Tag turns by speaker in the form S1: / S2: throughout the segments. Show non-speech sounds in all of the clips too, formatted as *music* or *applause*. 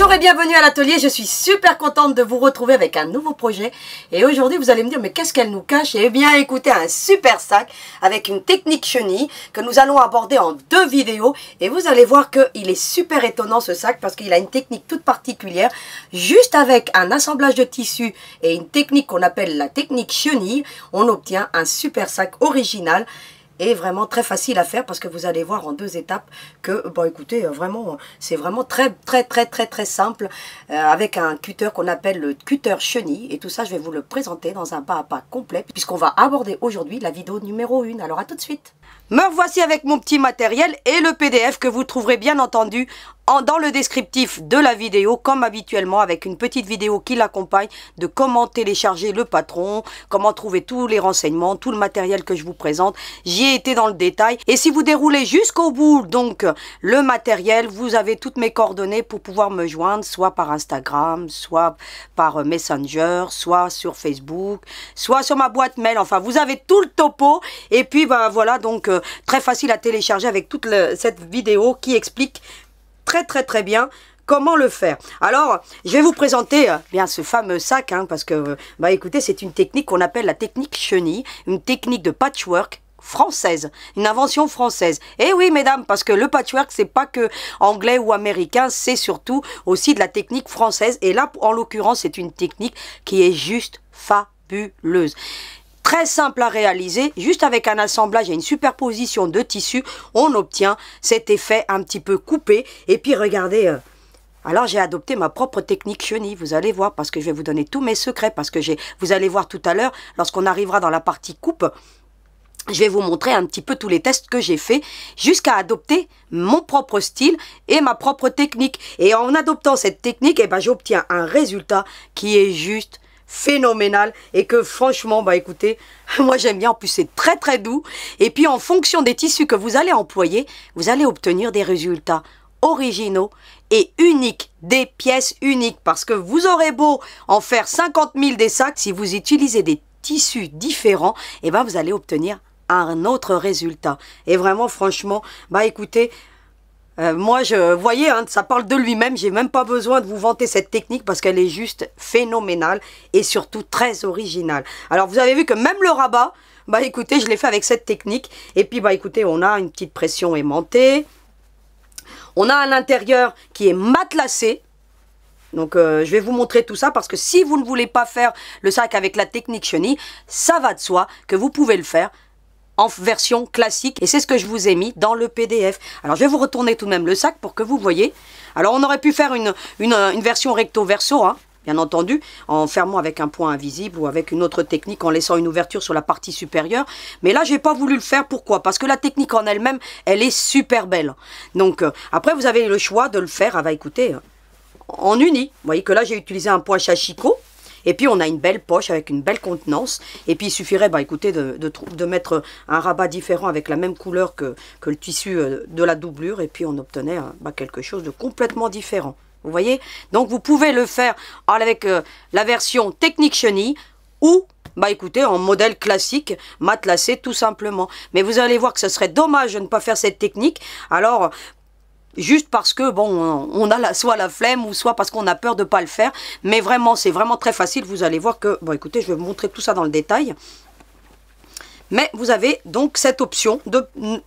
S1: Bonjour et bienvenue à l'atelier, je suis super contente de vous retrouver avec un nouveau projet et aujourd'hui vous allez me dire mais qu'est-ce qu'elle nous cache Eh bien écoutez un super sac avec une technique chenille que nous allons aborder en deux vidéos et vous allez voir qu'il est super étonnant ce sac parce qu'il a une technique toute particulière juste avec un assemblage de tissus et une technique qu'on appelle la technique chenille on obtient un super sac original est vraiment très facile à faire parce que vous allez voir en deux étapes que, bon écoutez, euh, vraiment, c'est vraiment très très très très très simple euh, avec un cutter qu'on appelle le cutter chenille et tout ça je vais vous le présenter dans un pas à pas complet puisqu'on va aborder aujourd'hui la vidéo numéro 1. Alors à tout de suite me voici avec mon petit matériel et le PDF que vous trouverez bien entendu dans le descriptif de la vidéo comme habituellement avec une petite vidéo qui l'accompagne de comment télécharger le patron, comment trouver tous les renseignements, tout le matériel que je vous présente. J'y ai été dans le détail et si vous déroulez jusqu'au bout donc le matériel, vous avez toutes mes coordonnées pour pouvoir me joindre soit par Instagram, soit par Messenger, soit sur Facebook, soit sur ma boîte mail. Enfin, vous avez tout le topo et puis ben voilà donc euh, très facile à télécharger avec toute cette vidéo qui explique très très très bien comment le faire. Alors, je vais vous présenter euh, bien ce fameux sac, hein, parce que, euh, bah écoutez, c'est une technique qu'on appelle la technique chenille, une technique de patchwork française, une invention française. Et eh oui, mesdames, parce que le patchwork, c'est pas que anglais ou américain, c'est surtout aussi de la technique française. Et là, en l'occurrence, c'est une technique qui est juste fabuleuse très simple à réaliser, juste avec un assemblage et une superposition de tissus, on obtient cet effet un petit peu coupé. Et puis regardez, euh, alors j'ai adopté ma propre technique chenille, vous allez voir, parce que je vais vous donner tous mes secrets, parce que vous allez voir tout à l'heure, lorsqu'on arrivera dans la partie coupe, je vais vous montrer un petit peu tous les tests que j'ai fait jusqu'à adopter mon propre style et ma propre technique. Et en adoptant cette technique, eh ben, j'obtiens un résultat qui est juste phénoménal et que franchement, bah écoutez, *laughs* moi j'aime bien, en plus c'est très très doux. Et puis en fonction des tissus que vous allez employer, vous allez obtenir des résultats originaux et uniques, des pièces uniques, parce que vous aurez beau en faire 50 000 des sacs, si vous utilisez des tissus différents, et eh ben vous allez obtenir un autre résultat. Et vraiment, franchement, bah écoutez, euh, moi, je voyais hein, ça parle de lui-même. J'ai même pas besoin de vous vanter cette technique parce qu'elle est juste phénoménale et surtout très originale. Alors, vous avez vu que même le rabat, bah écoutez, je l'ai fait avec cette technique. Et puis, bah écoutez, on a une petite pression aimantée. On a un intérieur qui est matelassé. Donc euh, je vais vous montrer tout ça parce que si vous ne voulez pas faire le sac avec la technique chenille, ça va de soi que vous pouvez le faire en version classique. Et c'est ce que je vous ai mis dans le PDF. Alors je vais vous retourner tout de même le sac pour que vous voyez. Alors on aurait pu faire une, une, version recto-verso, hein, bien entendu, en fermant avec un point invisible ou avec une autre technique en laissant une ouverture sur la partie supérieure. Mais là, j'ai pas voulu le faire. Pourquoi Parce que la technique en elle-même, elle est super belle. Donc euh, après, vous avez le choix de le faire. Ah bah écoutez, euh, en uni. Vous voyez que là, j'ai utilisé un point chachicot et puis on a une belle poche avec une belle contenance. Et puis il suffirait, bah, écoutez, de, de mettre euh, un rabat différent avec la même couleur que, que le tissu euh, de la doublure. Et puis on obtenait euh, bah, quelque chose de complètement différent. Vous voyez Donc vous pouvez le faire ah, avec la version technique chenille ou bah écoutez, en modèle classique, matelassé tout simplement. Mais vous allez voir que ce serait dommage de ne pas faire cette technique. Alors, juste parce que, bon, on a soit la flemme ou soit parce qu'on a peur de pas le faire. Mais vraiment, c'est vraiment très facile. Vous allez voir que, bon, écoutez, je vais vous montrer tout ça dans le détail. Mais vous avez donc cette option de,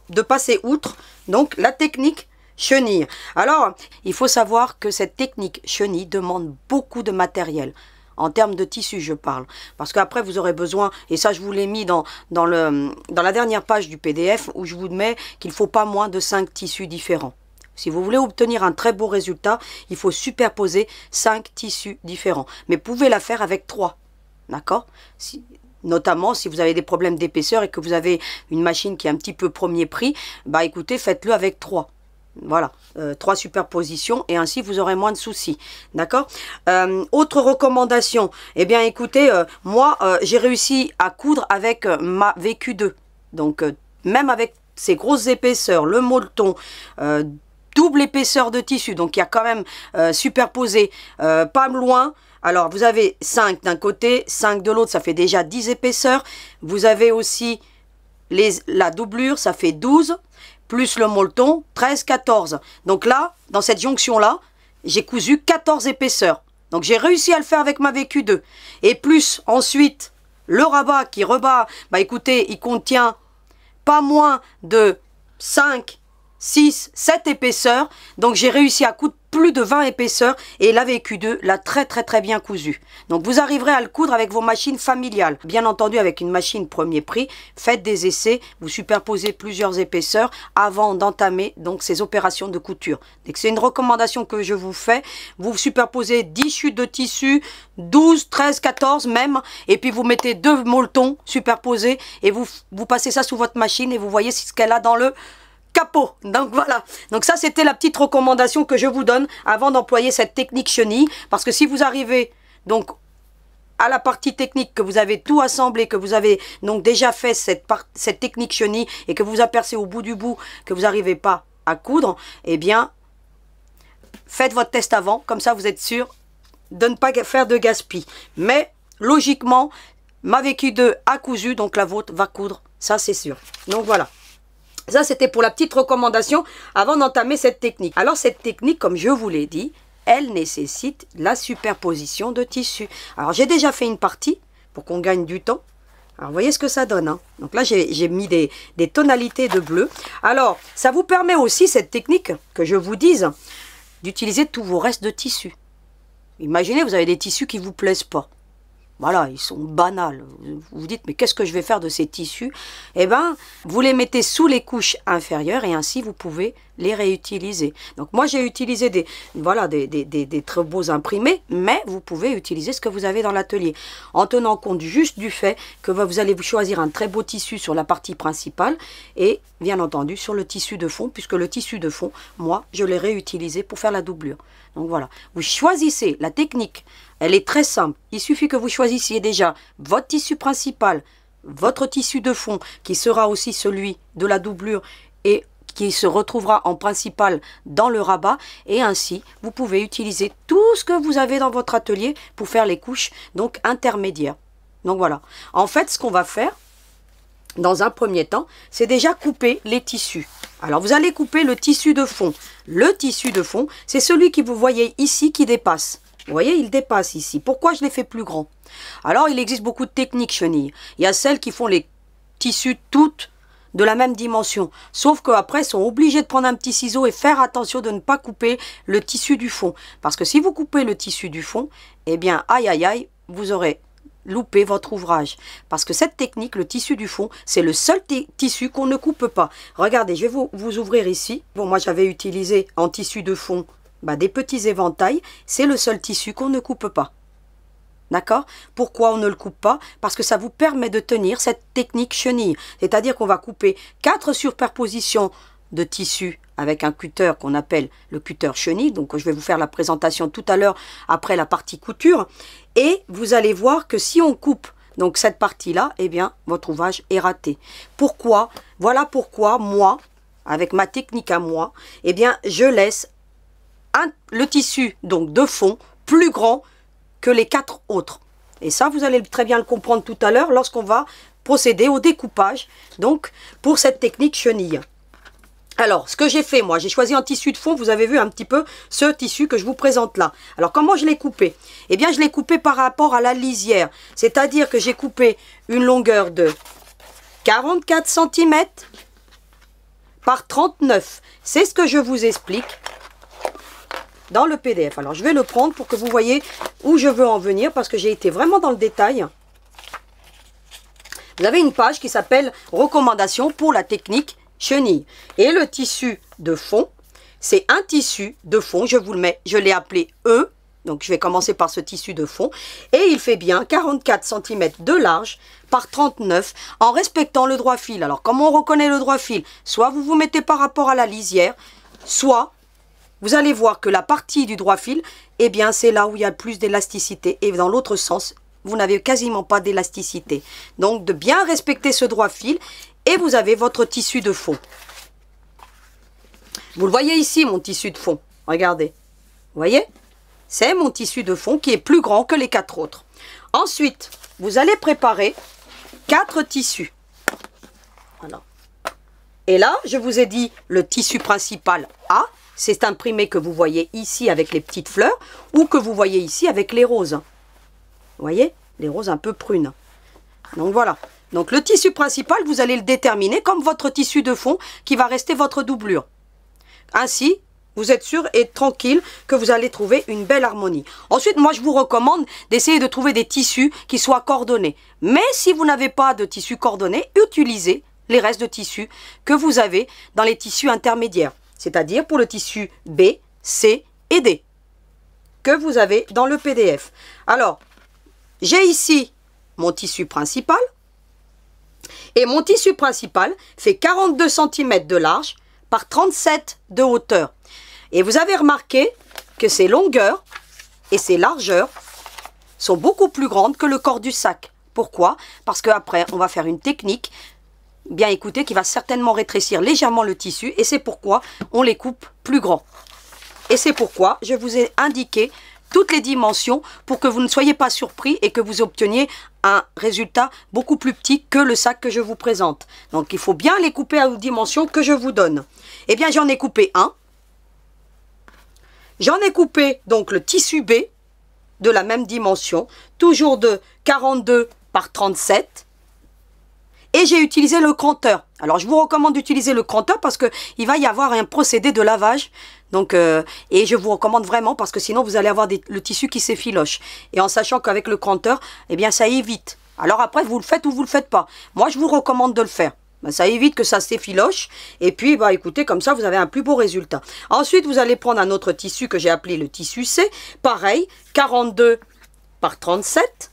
S1: de passer outre donc la technique chenille. Alors, il faut savoir que cette technique chenille demande beaucoup de matériel. En termes de tissu, je parle. Parce qu'après, vous aurez besoin, et ça, je vous l'ai mis dans, dans, le, dans la dernière page du PDF, où je vous mets qu'il faut pas moins de 5 tissus différents. Si vous voulez obtenir un très beau résultat, il faut superposer 5 tissus différents. Mais vous pouvez la faire avec 3. D'accord Notamment si vous avez des problèmes d'épaisseur et que vous avez une machine qui est un petit peu premier prix, bah écoutez, faites-le avec 3. Voilà, euh, trois superpositions et ainsi vous aurez moins de soucis, d'accord euh, Autre recommandation, eh bien écoutez, euh, moi j'ai réussi à coudre avec ma VQ2, donc même avec ces grosses épaisseurs, le molleton, double épaisseur de tissu, donc il y a quand même euh, superposé euh, pas loin. Alors vous avez 5 d'un côté, 5 de l'autre, ça fait déjà 10 épaisseurs. Vous avez aussi les, la doublure, ça fait 12, plus le molleton, 13, 14. Donc là, dans cette jonction-là, j'ai cousu 14 épaisseurs. Donc j'ai réussi à le faire avec ma VQ2. Et plus ensuite, le rabat qui rebat, bah écoutez, il contient pas moins de 5 6, 7 épaisseurs. Donc j'ai réussi à coudre plus de 20 épaisseurs et la VQ2 l'a très très très bien cousu. Donc vous arriverez à le coudre avec vos machines familiales. Bien entendu avec une machine premier prix, faites des essais, vous superposez plusieurs épaisseurs avant d'entamer donc ces opérations de couture. C'est une recommandation que je vous fais. Vous superposez 10 chutes de tissu, 12, 13, 14 même et puis vous mettez deux moltons superposés et vous, vous passez ça sous votre machine et vous voyez ce qu'elle a dans le capot. Donc voilà. Donc ça, c'était la petite recommandation que je vous donne avant d'employer cette technique chenille. Parce que si vous arrivez donc à la partie technique, que vous avez tout assemblé, que vous avez donc déjà fait cette, cette technique chenille et que vous apercevez au bout du bout que vous n'arrivez pas à coudre, eh bien, faites votre test avant. Comme ça, vous êtes sûr de ne pas faire de gaspille Mais, logiquement, ma vécu 2 a cousu, donc la vôtre va coudre. Ça, c'est sûr. Donc voilà. Ça, c'était pour la petite recommandation avant d'entamer cette technique. Alors, cette technique, comme je vous l'ai dit, elle nécessite la superposition de tissus. Alors, j'ai déjà fait une partie pour qu'on gagne du temps. Alors, voyez ce que ça donne. Hein. Donc là, j'ai mis des, tonalités de bleu. Alors, ça vous permet aussi, cette technique, que je vous dise, d'utiliser tous vos restes de tissus. Imaginez, vous avez des tissus qui ne vous plaisent pas. Voilà, ils sont banals. Vous vous dites, mais qu'est-ce que je vais faire de ces tissus Eh bien, vous les mettez sous les couches inférieures et ainsi vous pouvez les réutiliser. Donc moi, j'ai utilisé des, voilà, des, très beaux imprimés, mais vous pouvez utiliser ce que vous avez dans l'atelier. En tenant compte juste du fait que vous allez choisir un très beau tissu sur la partie principale et bien entendu sur le tissu de fond, puisque le tissu de fond, moi, je l'ai réutilisé pour faire la doublure. Donc voilà, vous choisissez la technique elle est très simple. Il suffit que vous choisissiez déjà votre tissu principal, votre tissu de fond, qui sera aussi celui de la doublure et qui se retrouvera en principal dans le rabat et ainsi vous pouvez utiliser tout ce que vous avez dans votre atelier pour faire les couches donc intermédiaires. Donc voilà. En fait, ce qu'on va faire dans un premier temps, c'est déjà couper les tissus. Alors vous allez couper le tissu de fond. Le tissu de fond, c'est celui que vous voyez ici qui dépasse. Vous voyez, il dépasse ici. Pourquoi je l'ai fait plus grand Alors, il existe beaucoup de techniques chenilles. Il y a celles qui font les tissus toutes de la même dimension. Sauf qu'après, sont obligés de prendre un petit ciseau et faire attention de ne pas couper le tissu du fond. Parce que si vous coupez le tissu du fond, eh bien, aïe aïe aïe, vous aurez loupé votre ouvrage. Parce que cette technique, le tissu du fond, c'est le seul tissu qu'on ne coupe pas. Regardez, je vais vous, vous ouvrir ici. Bon, moi j'avais utilisé en tissu de fond bah, des petits éventails, c'est le seul tissu qu'on ne coupe pas. D'accord Pourquoi on ne le coupe pas Parce que ça vous permet de tenir cette technique chenille. C'est-à-dire qu'on va couper quatre superpositions de tissu avec un cutter qu'on appelle le cutter chenille. Donc je vais vous faire la présentation tout à l'heure après la partie couture. Et vous allez voir que si on coupe donc cette partie-là, eh bien votre ouvrage est raté. Pourquoi Voilà pourquoi moi, avec ma technique à moi, eh bien je laisse le tissu donc de fond plus grand que les quatre autres. Et ça, vous allez très bien le comprendre tout à l'heure lorsqu'on va procéder au découpage donc pour cette technique chenille. Alors, ce que j'ai fait, moi, j'ai choisi un tissu de fond. Vous avez vu un petit peu ce tissu que je vous présente là. Alors, comment je l'ai coupé Eh bien, je l'ai coupé par rapport à la lisière. C'est-à-dire que j'ai coupé une longueur de 44 cm par 39. C'est ce que je vous explique dans le PDF. Alors, je vais le prendre pour que vous voyez où je veux en venir, parce que j'ai été vraiment dans le détail. Vous avez une page qui s'appelle « Recommandations pour la technique chenille ». Et le tissu de fond, c'est un tissu de fond, je vous le mets, je l'ai appelé E, donc je vais commencer par ce tissu de fond. Et il fait bien 44 cm de large par 39 en respectant le droit fil. Alors comment on reconnaît le droit fil Soit vous vous mettez par rapport à la lisière, soit vous allez voir que la partie du droit fil, eh bien, c'est là où il y a plus d'élasticité. Et dans l'autre sens, vous n'avez quasiment pas d'élasticité. Donc, de bien respecter ce droit fil et vous avez votre tissu de fond. Vous le voyez ici, mon tissu de fond. Regardez. Vous voyez C'est mon tissu de fond qui est plus grand que les quatre autres. Ensuite, vous allez préparer quatre tissus. Voilà. Et là, je vous ai dit le tissu principal A, c'est imprimé que vous voyez ici avec les petites fleurs ou que vous voyez ici avec les roses. Vous voyez Les roses un peu prunes. Donc voilà. Donc le tissu principal, vous allez le déterminer comme votre tissu de fond qui va rester votre doublure. Ainsi, vous êtes sûr et tranquille que vous allez trouver une belle harmonie. Ensuite, moi, je vous recommande d'essayer de trouver des tissus qui soient coordonnés. Mais si vous n'avez pas de tissu coordonné, utilisez les restes de tissus que vous avez dans les tissus intermédiaires c'est-à-dire pour le tissu B, C et D, que vous avez dans le PDF. Alors, j'ai ici mon tissu principal, et mon tissu principal fait 42 cm de large par 37 de hauteur. Et vous avez remarqué que ces longueurs et ses largeurs sont beaucoup plus grandes que le corps du sac. Pourquoi Parce qu'après, on va faire une technique bien écoutez, qui va certainement rétrécir légèrement le tissu et c'est pourquoi on les coupe plus grands. Et c'est pourquoi je vous ai indiqué toutes les dimensions pour que vous ne soyez pas surpris et que vous obteniez un résultat beaucoup plus petit que le sac que je vous présente. Donc il faut bien les couper aux dimensions que je vous donne. Eh bien j'en ai coupé un. J'en ai coupé donc le tissu B de la même dimension, toujours de 42 par 37 et j'ai utilisé le compteur. Alors je vous recommande d'utiliser le compteur parce que il va y avoir un procédé de lavage. Donc euh, et je vous recommande vraiment parce que sinon vous allez avoir le tissu qui s'effiloche. Et en sachant qu'avec le compteur, eh bien ça évite. Alors après vous le faites ou vous le faites pas. Moi je vous recommande de le faire. Ben, ça évite que ça s'effiloche. Et puis, bah, écoutez, comme ça, vous avez un plus beau résultat. Ensuite, vous allez prendre un autre tissu que j'ai appelé le tissu C. Pareil, 42 par 37.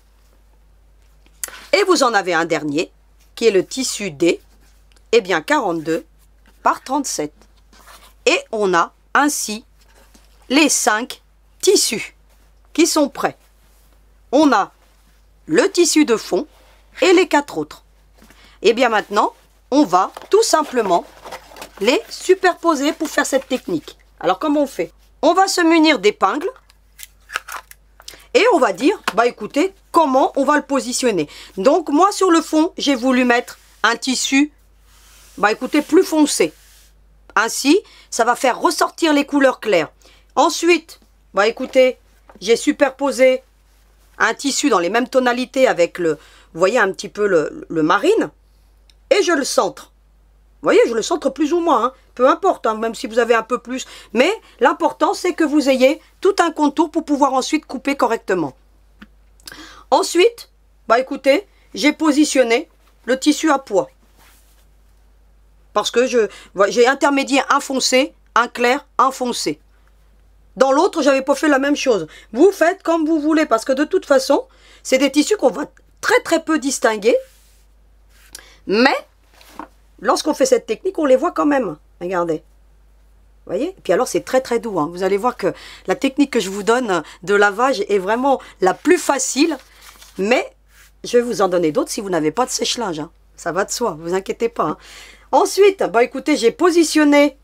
S1: Et vous en avez un dernier qui est le tissu D, eh bien 42 par 37. Et on a ainsi les cinq tissus qui sont prêts. On a le tissu de fond et les quatre autres. Et eh bien maintenant, on va tout simplement les superposer pour faire cette technique. Alors comment on fait On va se munir d'épingles et on va dire, bah écoutez, comment on va le positionner. Donc moi sur le fond, j'ai voulu mettre un tissu, bah écoutez, plus foncé. Ainsi, ça va faire ressortir les couleurs claires. Ensuite, bah écoutez, j'ai superposé un tissu dans les mêmes tonalités avec le, voyez un petit peu le, marine, et je le centre. Vous voyez, je le centre plus ou moins, hein. peu importe, hein, même si vous avez un peu plus. Mais l'important, c'est que vous ayez tout un contour pour pouvoir ensuite couper correctement. Ensuite, bah écoutez, j'ai positionné le tissu à poids. Parce que bah, j'ai intermédié un foncé, un clair, un foncé. Dans l'autre, j'avais pas fait la même chose. Vous faites comme vous voulez, parce que de toute façon, c'est des tissus qu'on va très très peu distinguer. Mais, lorsqu'on fait cette technique, on les voit quand même. Regardez. Vous voyez puis alors, c'est très très doux. Hein. Vous allez voir que la technique que je vous donne de lavage est vraiment la plus facile mais je vais vous en donner d'autres si vous n'avez pas de sèche-linge. Hein. Ça va de soi, vous inquiétez pas. Hein. Ensuite, bah écoutez, j'ai positionné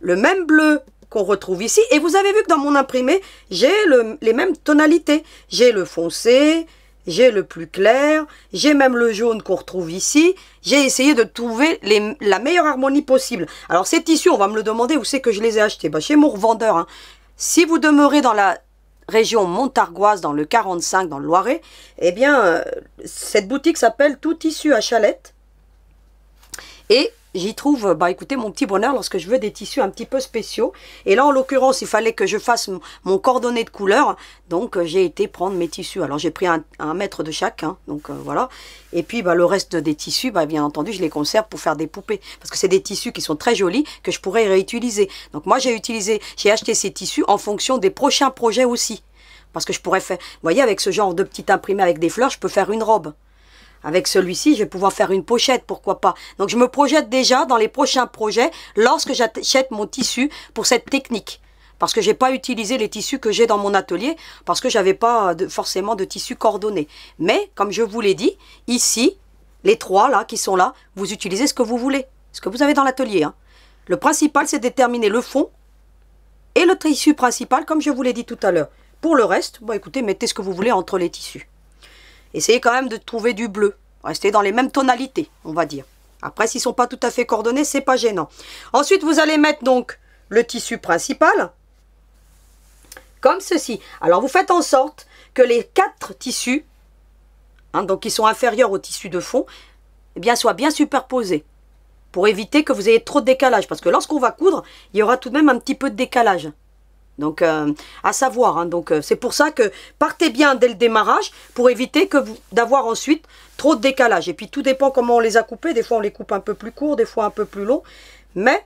S1: le même bleu qu'on retrouve ici. Et vous avez vu que dans mon imprimé, j'ai les mêmes tonalités. J'ai le foncé, j'ai le plus clair, j'ai même le jaune qu'on retrouve ici. J'ai essayé de trouver la meilleure harmonie possible. Alors ces tissus, on va me le demander, où c'est que je les ai achetés bah, Chez mon revendeur. Hein. Si vous demeurez dans la région montargoise dans le 45 dans le Loiret, et eh bien, euh, cette boutique s'appelle Tout Tissu à Chalette. Et j'y trouve, bah écoutez, mon petit bonheur lorsque je veux des tissus un petit peu spéciaux. Et là, en l'occurrence, il fallait que je fasse mon cordonnet de couleur. Donc, euh, j'ai été prendre mes tissus. Alors, j'ai pris un, mètre de chaque. Hein. donc, euh, voilà. Et puis, bah, le reste des tissus, bah, bien entendu, je les conserve pour faire des poupées. Parce que c'est des tissus qui sont très jolis, que je pourrais réutiliser. Donc, moi, j'ai utilisé, j'ai acheté ces tissus en fonction des prochains projets aussi. Parce que je pourrais faire, vous voyez, avec ce genre de petit imprimé avec des fleurs, je peux faire une robe. Avec celui-ci, je vais pouvoir faire une pochette, pourquoi pas. Donc je me projette déjà dans les prochains projets lorsque j'achète mon tissu pour cette technique. Parce que j'ai pas utilisé les tissus que j'ai dans mon atelier, parce que j'avais pas forcément de tissu coordonné. Mais, comme je vous l'ai dit, ici, les trois là qui sont là, vous utilisez ce que vous voulez, ce que vous avez dans l'atelier. Hein. Le principal, c'est déterminer le fond et le tissu principal, comme je vous l'ai dit tout à l'heure. Pour le reste, bah, écoutez, mettez ce que vous voulez entre les tissus essayez quand même de trouver du bleu. Restez dans les mêmes tonalités, on va dire. Après, s'ils sont pas tout à fait coordonnés, c'est pas gênant. Ensuite, vous allez mettre donc le tissu principal, comme ceci. Alors, vous faites en sorte que les quatre tissus, hein, donc qui sont inférieurs au tissu de fond, eh bien, soient bien superposés pour éviter que vous ayez trop de décalage. Parce que lorsqu'on va coudre, il y aura tout de même un petit peu de décalage. Donc, euh, à savoir. Hein. donc, euh, c'est pour ça que partez bien dès le démarrage pour éviter que d'avoir ensuite trop de décalage. Et puis, tout dépend comment on les a coupés. Des fois, on les coupe un peu plus courts, des fois un peu plus longs. Mais,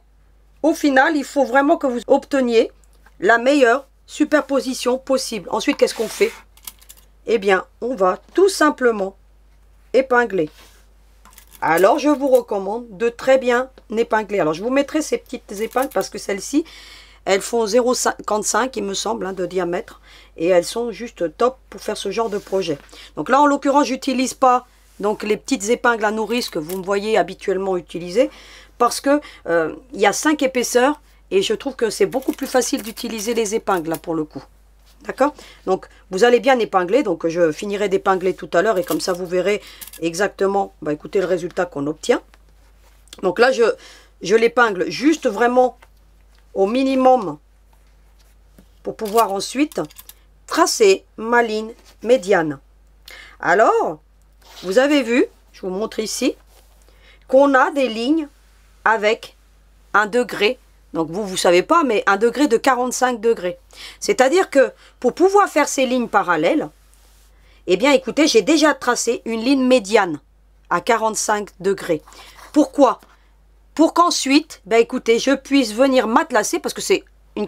S1: au final, il faut vraiment que vous obteniez la meilleure superposition possible. Ensuite, qu'est-ce qu'on fait Eh bien, on va tout simplement épingler. Alors, je vous recommande de très bien épingler. Alors, je vous mettrai ces petites épingles parce que celles-ci, elles font 0,55, il me semble, hein, de diamètre. Et elles sont juste top pour faire ce genre de projet. Donc là, en l'occurrence, j'utilise pas donc les petites épingles à nourrice que vous me voyez habituellement utiliser. Parce que euh, il y a 5 épaisseurs. Et je trouve que c'est beaucoup plus facile d'utiliser les épingles, pour le coup. D'accord Donc, vous allez bien épingler. Donc, je finirai d'épingler tout à l'heure. Et comme ça, vous verrez exactement, bah, écoutez, le résultat qu'on obtient. Donc là, je, je l'épingle juste vraiment au minimum pour pouvoir ensuite tracer ma ligne médiane. Alors, vous avez vu, je vous montre ici, qu'on a des lignes avec un degré. Donc vous, vous ne savez pas, mais un degré de 45 degrés. C'est-à-dire que pour pouvoir faire ces lignes parallèles, eh bien écoutez, j'ai déjà tracé une ligne médiane à 45 degrés. Pourquoi pour qu'ensuite, ben écoutez, je puisse venir matelasser. parce que c'est une,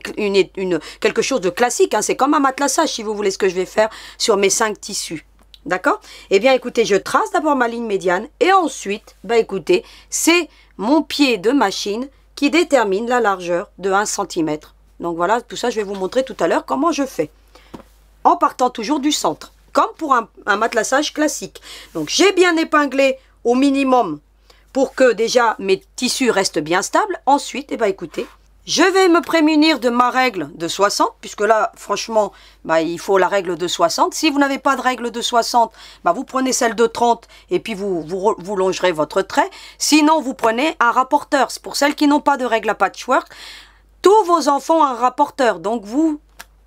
S1: quelque chose de classique, hein, c'est comme un matelassage si vous voulez ce que je vais faire sur mes cinq tissus. D'accord Eh bien écoutez, je trace d'abord ma ligne médiane et ensuite, ben écoutez, c'est mon pied de machine qui détermine la largeur de 1 cm. Donc voilà, tout ça je vais vous montrer tout à l'heure comment je fais. En partant toujours du centre, comme pour un, un matelassage classique. Donc j'ai bien épinglé au minimum pour que déjà mes tissus restent bien stables. Ensuite, et eh ben, écoutez, je vais me prémunir de ma règle de 60, puisque là, franchement, bah, il faut la règle de 60. Si vous n'avez pas de règle de 60, bah, vous prenez celle de 30 et puis vous, vous, longerez votre trait. Sinon, vous prenez un rapporteur. pour celles qui n'ont pas de règle à patchwork. Tous vos enfants ont un rapporteur. Donc, vous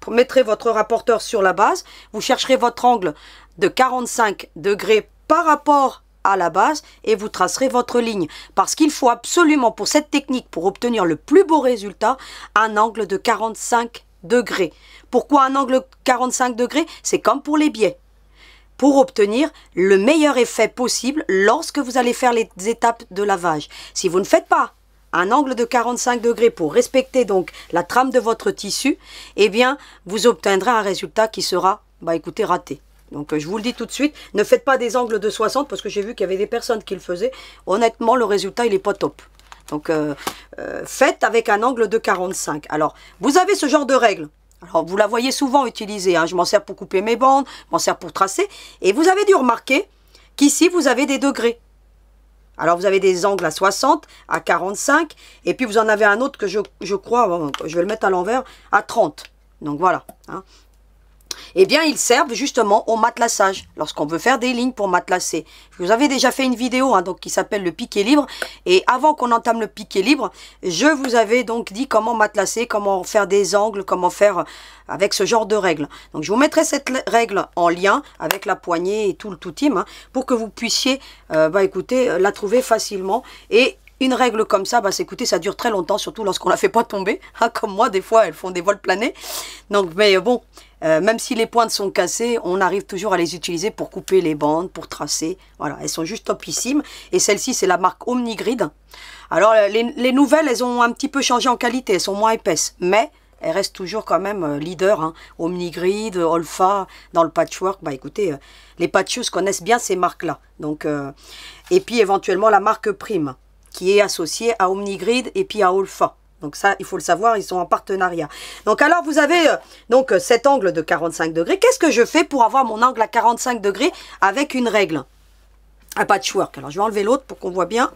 S1: mettrez votre rapporteur sur la base. Vous chercherez votre angle de 45 degrés par rapport à la base et vous tracerez votre ligne. Parce qu'il faut absolument pour cette technique, pour obtenir le plus beau résultat, un angle de 45 degrés. Pourquoi un angle 45 degrés C'est comme pour les biais. Pour obtenir le meilleur effet possible lorsque vous allez faire les étapes de lavage. Si vous ne faites pas un angle de 45 degrés pour respecter donc la trame de votre tissu, eh bien vous obtiendrez un résultat qui sera, bah écoutez, raté. Donc euh, je vous le dis tout de suite, ne faites pas des angles de 60 parce que j'ai vu qu'il y avait des personnes qui le faisaient. Honnêtement, le résultat, il n'est pas top. Donc euh, euh, faites avec un angle de 45. Alors, vous avez ce genre de règle. Alors, vous la voyez souvent utilisée. Hein. Je m'en sers pour couper mes bandes, m'en sers pour tracer. Et vous avez dû remarquer qu'ici, vous avez des degrés. Alors, vous avez des angles à 60, à 45. Et puis, vous en avez un autre que je, crois, je vais le mettre à l'envers, à 30. Donc, voilà. Hein eh bien, ils servent justement au matelassage, lorsqu'on veut faire des lignes pour matelasser. Je vous avais déjà fait une vidéo hein, donc, qui s'appelle le piqué libre, et avant qu'on entame le piqué libre, je vous avais donc dit comment matelasser, comment faire des angles, comment faire euh, avec ce genre de règles. Donc, je vous mettrai cette règle en lien avec la poignée et tout le tout hein, pour que vous puissiez, euh, bah, écoutez, euh, la trouver facilement, et une règle comme ça, bah, écoutez, ça dure très longtemps, surtout lorsqu'on la fait pas tomber, hein, comme moi, des fois, elles font des vols planés. Donc, mais bon, euh, même si les pointes sont cassées, on arrive toujours à les utiliser pour couper les bandes, pour tracer. Voilà, elles sont juste topissimes. Et celle-ci, c'est la marque Omnigrid. Alors, les, nouvelles, elles ont un petit peu changé en qualité. Elles sont moins épaisses. Mais elles restent toujours quand même euh, leader. Hein. Omnigrid, Olfa, dans le patchwork. Bah écoutez, euh, les patcheuses connaissent bien ces marques-là. Donc, Et puis éventuellement la marque Prime, qui est associée à Omnigrid et puis à Olfa. Donc ça, il faut le savoir, ils sont en partenariat. Donc alors, vous avez euh, donc euh, cet angle de 45 degrés. Qu'est-ce que je fais pour avoir mon angle à 45 degrés avec une règle Un patchwork. Alors, je vais enlever l'autre pour qu'on voit bien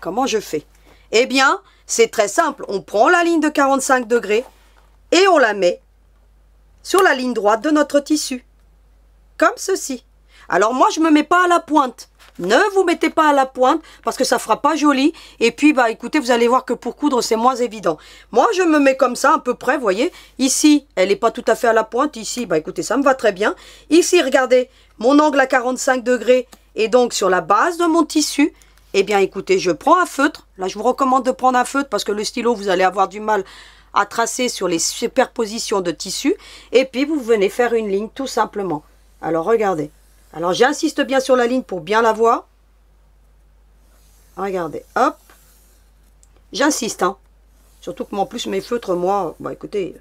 S1: comment je fais. Eh bien, c'est très simple. On prend la ligne de 45 degrés et on la met sur la ligne droite de notre tissu. Comme ceci. Alors moi, je me mets pas à la pointe. Ne vous mettez pas à la pointe parce que ça fera pas joli. Et puis, bah écoutez, vous allez voir que pour coudre, c'est moins évident. Moi, je me mets comme ça à peu près, vous voyez. Ici, elle n'est pas tout à fait à la pointe. Ici, bah écoutez, ça me va très bien. Ici, regardez, mon angle à 45 degrés. Et donc, sur la base de mon tissu, eh bien écoutez, je prends un feutre. Là, je vous recommande de prendre un feutre parce que le stylo, vous allez avoir du mal à tracer sur les superpositions de tissu. Et puis, vous venez faire une ligne tout simplement. Alors, regardez. Alors j'insiste bien sur la ligne pour bien la voir. Regardez, hop. J'insiste, hein. Surtout que en plus mes feutres, moi, bah écoutez,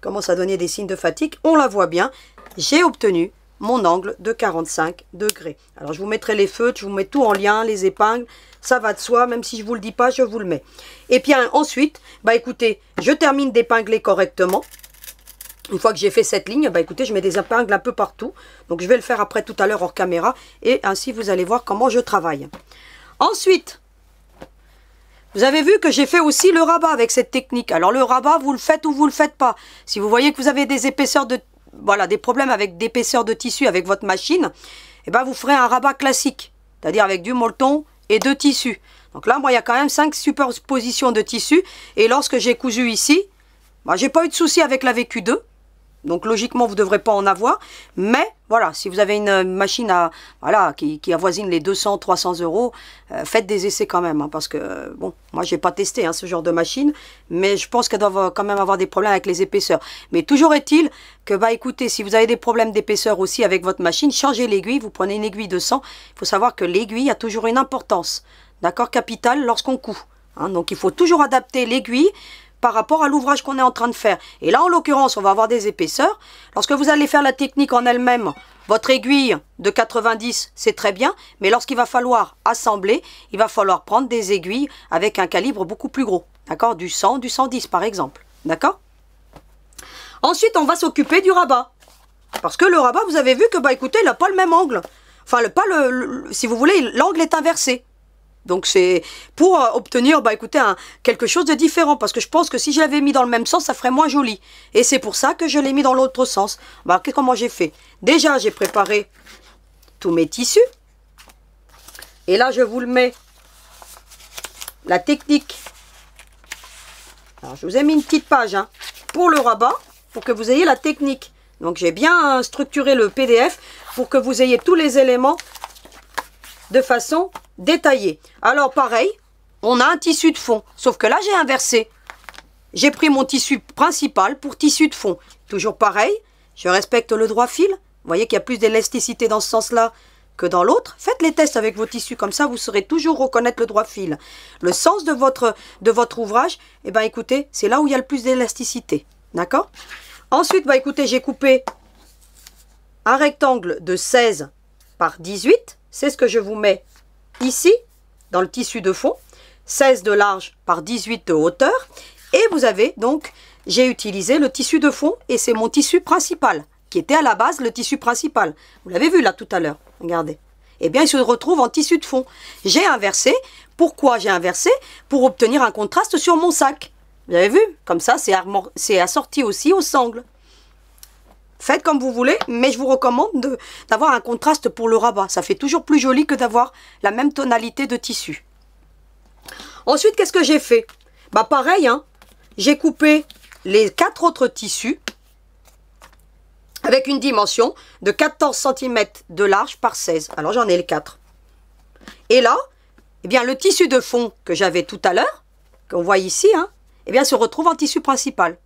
S1: commencent à donner des signes de fatigue. On la voit bien. J'ai obtenu mon angle de 45 degrés. Alors je vous mettrai les feutres, je vous mets tout en lien, les épingles, ça va de soi, même si je ne vous le dis pas, je vous le mets. Et puis hein, ensuite, bah écoutez, je termine d'épingler correctement. Une fois que j'ai fait cette ligne, bah écoutez, je mets des épingles un peu partout. Donc je vais le faire après tout à l'heure hors caméra. Et ainsi, vous allez voir comment je travaille. Ensuite, vous avez vu que j'ai fait aussi le rabat avec cette technique. Alors le rabat, vous le faites ou vous ne le faites pas. Si vous voyez que vous avez des épaisseurs de... Voilà, des problèmes avec d'épaisseur de tissu avec votre machine, eh ben vous ferez un rabat classique. C'est-à-dire avec du molleton et deux tissus. Donc là, moi, il y a quand même cinq superpositions de tissus. Et lorsque j'ai cousu ici, bah, j'ai pas eu de souci avec la VQ2. Donc logiquement, vous ne devrez pas en avoir. Mais voilà, si vous avez une euh, machine à, voilà, qui, qui avoisine les 200, 300 euros, euh, faites des essais quand même. Hein, parce que, euh, bon, moi, je n'ai pas testé hein, ce genre de machine. Mais je pense qu'elle doit quand même avoir des problèmes avec les épaisseurs. Mais toujours est-il que, bah écoutez, si vous avez des problèmes d'épaisseur aussi avec votre machine, changez l'aiguille. Vous prenez une aiguille de 100. Il faut savoir que l'aiguille a toujours une importance. D'accord capital lorsqu'on coud. Hein, donc il faut toujours adapter l'aiguille par rapport à l'ouvrage qu'on est en train de faire. Et là, en l'occurrence, on va avoir des épaisseurs. Lorsque vous allez faire la technique en elle-même, votre aiguille de 90, c'est très bien, mais lorsqu'il va falloir assembler, il va falloir prendre des aiguilles avec un calibre beaucoup plus gros. D'accord Du 100, du 110 par exemple. D'accord Ensuite, on va s'occuper du rabat. Parce que le rabat, vous avez vu que, bah écoutez, il n'a pas le même angle. Enfin, le, pas le si vous voulez, l'angle est inversé. Donc c'est pour euh, obtenir, bah écoutez, quelque chose de différent, parce que je pense que si j'avais mis dans le même sens, ça ferait moins joli. Et c'est pour ça que je l'ai mis dans l'autre sens. Bah comment j'ai fait Déjà, j'ai préparé tous mes tissus. Et là, je vous le mets, la technique. Alors, je vous ai mis une petite page hein, pour le rabat, pour que vous ayez la technique. Donc j'ai bien euh, structuré le PDF pour que vous ayez tous les éléments de façon détaillé. Alors pareil, on a un tissu de fond, sauf que là j'ai inversé. J'ai pris mon tissu principal pour tissu de fond. Toujours pareil, je respecte le droit fil. Vous voyez qu'il y a plus d'élasticité dans ce sens-là que dans l'autre. Faites les tests avec vos tissus, comme ça vous saurez toujours reconnaître le droit fil. Le sens de votre, de votre ouvrage, eh ben, écoutez, c'est là où il y a le plus d'élasticité. D'accord Ensuite, bah, écoutez, j'ai coupé un rectangle de 16 par 18. C'est ce que je vous mets ici, dans le tissu de fond, 16 de large par 18 de hauteur. Et vous avez donc, j'ai utilisé le tissu de fond et c'est mon tissu principal, qui était à la base le tissu principal. Vous l'avez vu là tout à l'heure, regardez. Eh bien, il se retrouve en tissu de fond. J'ai inversé. Pourquoi j'ai inversé Pour obtenir un contraste sur mon sac. Vous avez vu Comme ça, c'est assorti aussi aux sangles. Faites comme vous voulez, mais je vous recommande d'avoir un contraste pour le rabat. Ça fait toujours plus joli que d'avoir la même tonalité de tissu. Ensuite, qu'est-ce que j'ai fait Bah pareil, hein, j'ai coupé les quatre autres tissus avec une dimension de 14 cm de large par 16. Alors j'en ai les 4. Et là, eh bien, le tissu de fond que j'avais tout à l'heure, qu'on voit ici, hein, eh bien, se retrouve en tissu principal.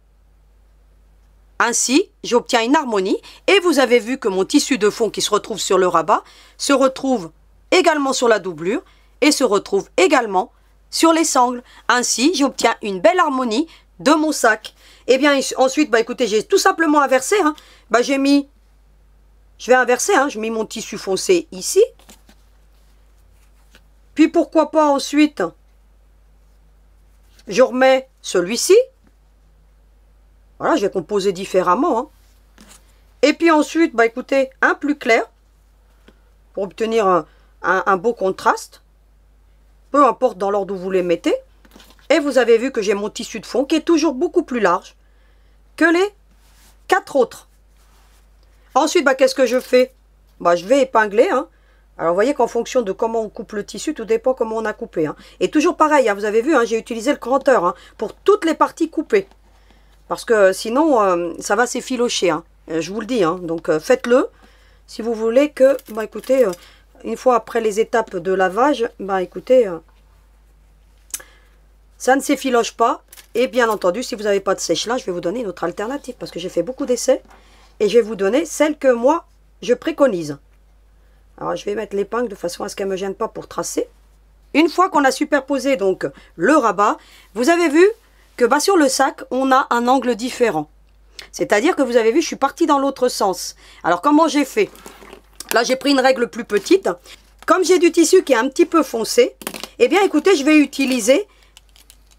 S1: Ainsi, j'obtiens une harmonie et vous avez vu que mon tissu de fond qui se retrouve sur le rabat se retrouve également sur la doublure et se retrouve également sur les sangles. Ainsi, j'obtiens une belle harmonie de mon sac. Eh et bien ensuite, bah écoutez, j'ai tout simplement inversé. Hein. Bah, j'ai mis, je vais inverser, hein. je mets mon tissu foncé ici. Puis pourquoi pas ensuite, je remets celui-ci voilà, je vais composer différemment. Hein. Et puis ensuite, bah écoutez, un plus clair pour obtenir un, beau contraste. Peu importe dans l'ordre où vous les mettez. Et vous avez vu que j'ai mon tissu de fond qui est toujours beaucoup plus large que les quatre autres. Ensuite, bah, qu'est-ce que je fais bah, Je vais épingler. Hein. Alors, vous voyez qu'en fonction de comment on coupe le tissu, tout dépend comment on a coupé. Hein. Et toujours pareil, vous avez vu, j'ai utilisé le cranteur pour toutes les parties coupées. Parce que euh, sinon, euh, ça va s'effilocher. Hein. Euh, je vous le dis. Hein. Donc, faites-le. Si vous voulez que, bah écoutez, une fois après les étapes de lavage, bah écoutez, ça ne s'effiloche pas. Et bien entendu, si vous n'avez pas de sèche-linge, je vais vous donner une autre alternative. Parce que j'ai fait beaucoup d'essais. Et je vais vous donner celle que moi, je préconise. Alors, je vais mettre l'épingle de façon à ce qu'elle ne me gêne pas pour tracer. Une fois qu'on a superposé donc le rabat, vous avez vu, que sur le sac, on a un angle différent. C'est-à-dire que vous avez vu, je suis partie dans l'autre sens. Alors comment j'ai fait Là, j'ai pris une règle plus petite. Comme j'ai du tissu qui est un petit peu foncé, eh bien écoutez, je vais utiliser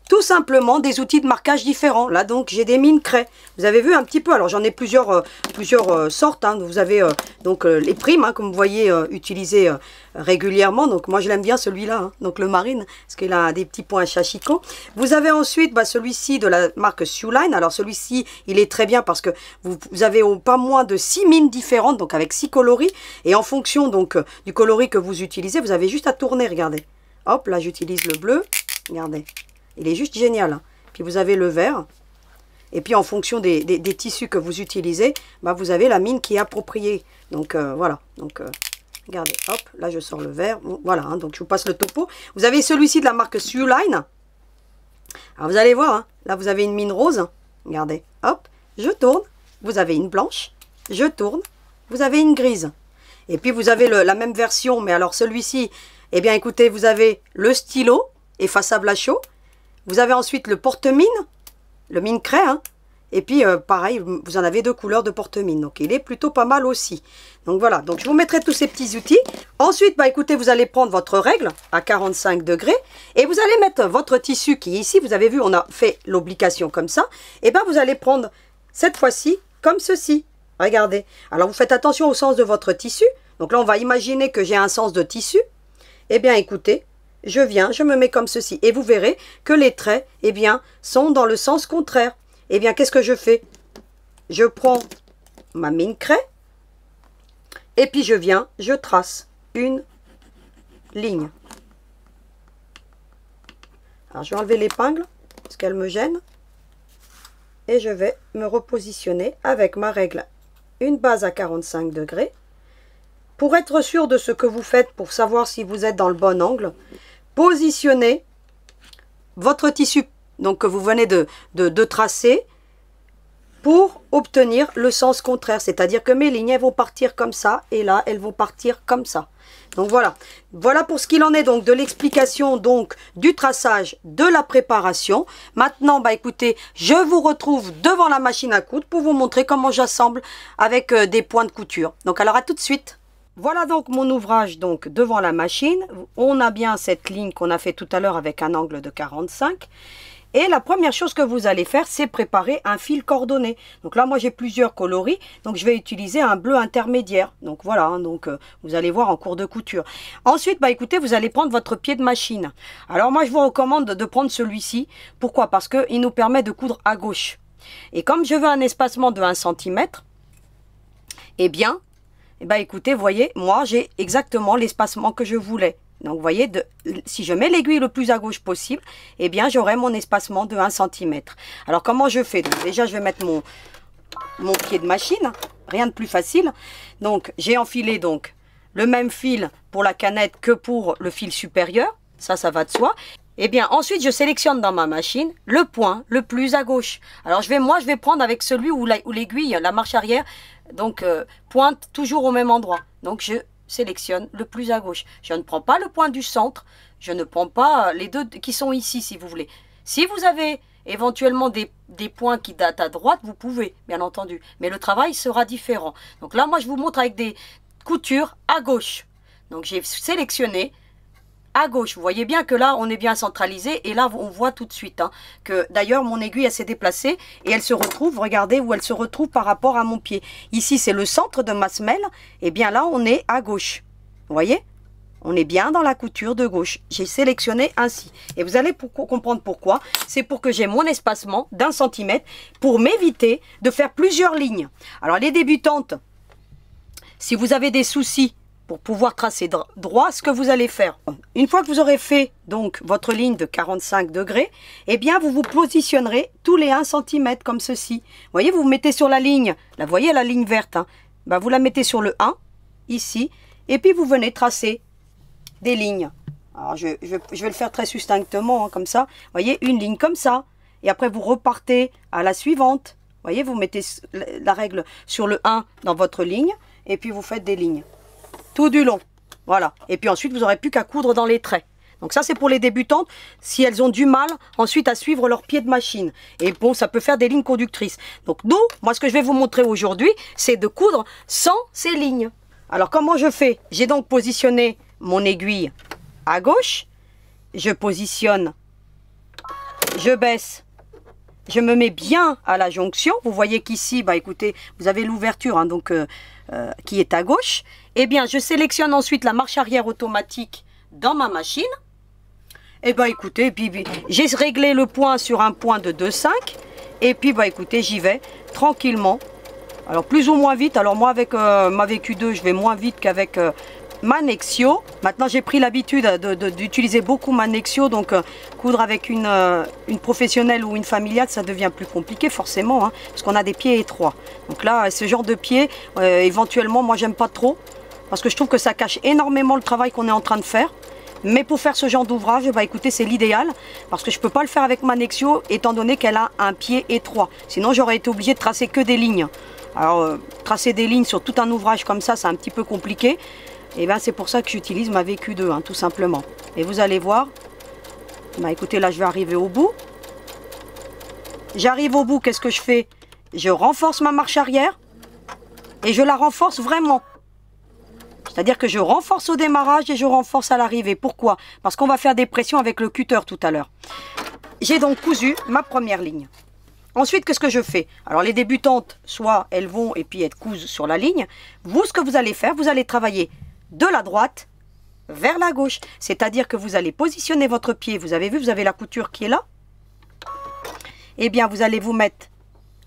S1: tout simplement des outils de marquage différents. Là donc j'ai des mines craie. Vous avez vu un petit peu, alors j'en ai plusieurs, euh, plusieurs euh, sortes. Hein. Vous avez euh, donc les primes, comme hein, vous voyez, utilisées régulièrement. Donc moi je l'aime bien celui-là, hein. donc le marine, parce qu'il a des petits points chachicons. Vous avez ensuite bah, celui-ci de la marque line Alors celui-ci, il est très bien parce que vous, avez au pas moins de 6 mines différentes, donc avec 6 coloris. Et en fonction donc du coloris que vous utilisez, vous avez juste à tourner, regardez. Hop, là j'utilise le bleu, regardez. Il est juste génial. Hein. Puis vous avez le vert. Et puis en fonction des, tissus que vous utilisez, bah, vous avez la mine qui est appropriée. Donc euh, voilà. Donc euh, regardez, hop, là je sors le vert. voilà, hein. donc je vous passe le topo. Vous avez celui-ci de la marque Suline. Alors vous allez voir, hein. là vous avez une mine rose. Regardez, hop, je tourne. Vous avez une blanche. Je tourne. Vous avez une grise. Et puis vous avez la même version, mais alors celui-ci, eh bien écoutez, vous avez le stylo effaçable à chaud vous avez ensuite le porte-mine, le mine craie, hein. et puis, euh, pareil, vous en avez deux couleurs de porte-mine. Donc, il est plutôt pas mal aussi. Donc, voilà. Donc, je vous mettrai tous ces petits outils. Ensuite, bah écoutez, vous allez prendre votre règle à 45 degrés. Et vous allez mettre votre tissu qui est ici. Vous avez vu, on a fait l'obligation comme ça. Et eh bien, vous allez prendre cette fois-ci comme ceci. Regardez. Alors, vous faites attention au sens de votre tissu. Donc là, on va imaginer que j'ai un sens de tissu. Eh bien, écoutez, je viens, je me mets comme ceci. Et vous verrez que les traits, eh bien, sont dans le sens contraire. Eh bien, qu'est-ce que je fais Je prends ma mine craie et puis je viens, je trace une ligne. Alors, je vais enlever l'épingle parce qu'elle me gêne. Et je vais me repositionner avec ma règle une base à 45 degrés. Pour être sûr de ce que vous faites, pour savoir si vous êtes dans le bon angle, positionnez votre tissu donc, que vous venez de, de, tracer pour obtenir le sens contraire. C'est-à-dire que mes lignes, vont partir comme ça et là, elles vont partir comme ça. Donc voilà, voilà pour ce qu'il en est donc de l'explication donc du traçage, de la préparation. Maintenant, bah écoutez, je vous retrouve devant la machine à coudre pour vous montrer comment j'assemble avec euh, des points de couture. Donc alors à tout de suite. Voilà donc mon ouvrage donc devant la machine. On a bien cette ligne qu'on a fait tout à l'heure avec un angle de 45. Et la première chose que vous allez faire, c'est préparer un fil cordonné. Donc là, moi, j'ai plusieurs coloris. Donc, je vais utiliser un bleu intermédiaire. Donc, voilà. Hein, donc, euh, vous allez voir en cours de couture. Ensuite, bah écoutez, vous allez prendre votre pied de machine. Alors, moi, je vous recommande de prendre celui-ci. Pourquoi Parce qu'il nous permet de coudre à gauche. Et comme je veux un espacement de 1 cm, eh bien, eh bien, écoutez, voyez, moi, j'ai exactement l'espacement que je voulais. Donc, vous voyez, si je mets l'aiguille le plus à gauche possible, eh bien, j'aurai mon espacement de 1 cm. Alors, comment je fais Déjà, je vais mettre mon, pied de machine. Rien de plus facile. Donc, j'ai enfilé donc le même fil pour la canette que pour le fil supérieur. Ça, ça va de soi. Eh bien, ensuite, je sélectionne dans ma machine le point le plus à gauche. Alors, je vais, moi, je vais prendre avec celui où l'aiguille, la marche arrière, donc euh, pointe toujours au même endroit. Donc je sélectionne le plus à gauche. Je ne prends pas le point du centre, je ne prends pas euh, les deux qui sont ici si vous voulez. Si vous avez éventuellement des, des points qui datent à droite, vous pouvez, bien entendu. Mais le travail sera différent. Donc là, moi, je vous montre avec des coutures à gauche. Donc j'ai sélectionné, à gauche. Vous voyez bien que là, on est bien centralisé et là, on voit tout de suite hein, que d'ailleurs, mon aiguille, elle s'est déplacée et elle se retrouve, regardez où elle se retrouve par rapport à mon pied. Ici, c'est le centre de ma semelle et bien là, on est à gauche. Vous voyez on est bien dans la couture de gauche. J'ai sélectionné ainsi. Et vous allez comprendre pourquoi. C'est pour que j'ai mon espacement d'un centimètre pour m'éviter de faire plusieurs lignes. Alors les débutantes, si vous avez des soucis pour pouvoir tracer droit ce que vous allez faire. Une fois que vous aurez fait donc votre ligne de 45 degrés, eh bien vous vous positionnerez tous les 1 cm comme ceci. voyez, vous mettez sur la ligne, la voyez la ligne verte, hein. bah, vous la mettez sur le 1, ici, et puis vous venez tracer des lignes. Alors je, vais le faire très succinctement, hein, comme ça. voyez, une ligne comme ça, et après vous repartez à la suivante. voyez, vous mettez la règle sur le 1 dans votre ligne, et puis vous faites des lignes tout du long. Voilà. Et puis ensuite, vous n'aurez plus qu'à coudre dans les traits. Donc ça, c'est pour les débutantes, si elles ont du mal ensuite à suivre leur pied de machine. Et bon, ça peut faire des lignes conductrices. Donc nous, moi, ce que je vais vous montrer aujourd'hui, c'est de coudre sans ces lignes. Alors comment je fais J'ai donc positionné mon aiguille à gauche. Je positionne, je baisse je me mets bien à la jonction. Vous voyez qu'ici, bah écoutez, vous avez l'ouverture hein, donc euh, euh, qui est à gauche eh bien, je sélectionne ensuite la marche arrière automatique dans ma machine. Eh ben, et écoutez, j'ai réglé le point sur un point de 2,5. Et puis bah écoutez, j'y vais tranquillement. Alors plus ou moins vite. Alors moi avec euh, ma VQ2, je vais moins vite qu'avec euh, ma Nexio. Maintenant j'ai pris l'habitude d'utiliser beaucoup ma Nexio. Donc euh, coudre avec une, professionnelle ou une familiale, ça devient plus compliqué forcément. Hein, parce qu'on a des pieds étroits. Donc là, ce genre de pied, éventuellement, moi j'aime pas trop parce que je trouve que ça cache énormément le travail qu'on est en train de faire. Mais pour faire ce genre d'ouvrage, bah écoutez, c'est l'idéal parce que je ne peux pas le faire avec ma Nexio étant donné qu'elle a un pied étroit. Sinon, j'aurais été obligé de tracer que des lignes. Alors, euh, tracer des lignes sur tout un ouvrage comme ça, c'est un petit peu compliqué. Et eh bien, c'est pour ça que j'utilise ma VQ2, hein, tout simplement. Et vous allez voir, bah écoutez, là, je vais arriver au bout. J'arrive au bout, qu'est-ce que je fais Je renforce ma marche arrière et je la renforce vraiment. C'est-à-dire que je renforce au démarrage et je renforce à l'arrivée. Pourquoi Parce qu'on va faire des pressions avec le cutter tout à l'heure. J'ai donc cousu ma première ligne. Ensuite, qu'est-ce que je fais Alors les débutantes, soit elles vont et puis elles cousent sur la ligne. Vous, ce que vous allez faire, vous allez travailler de la droite vers la gauche. C'est-à-dire que vous allez positionner votre pied. Vous avez vu, vous avez la couture qui est là. Eh bien, vous allez vous mettre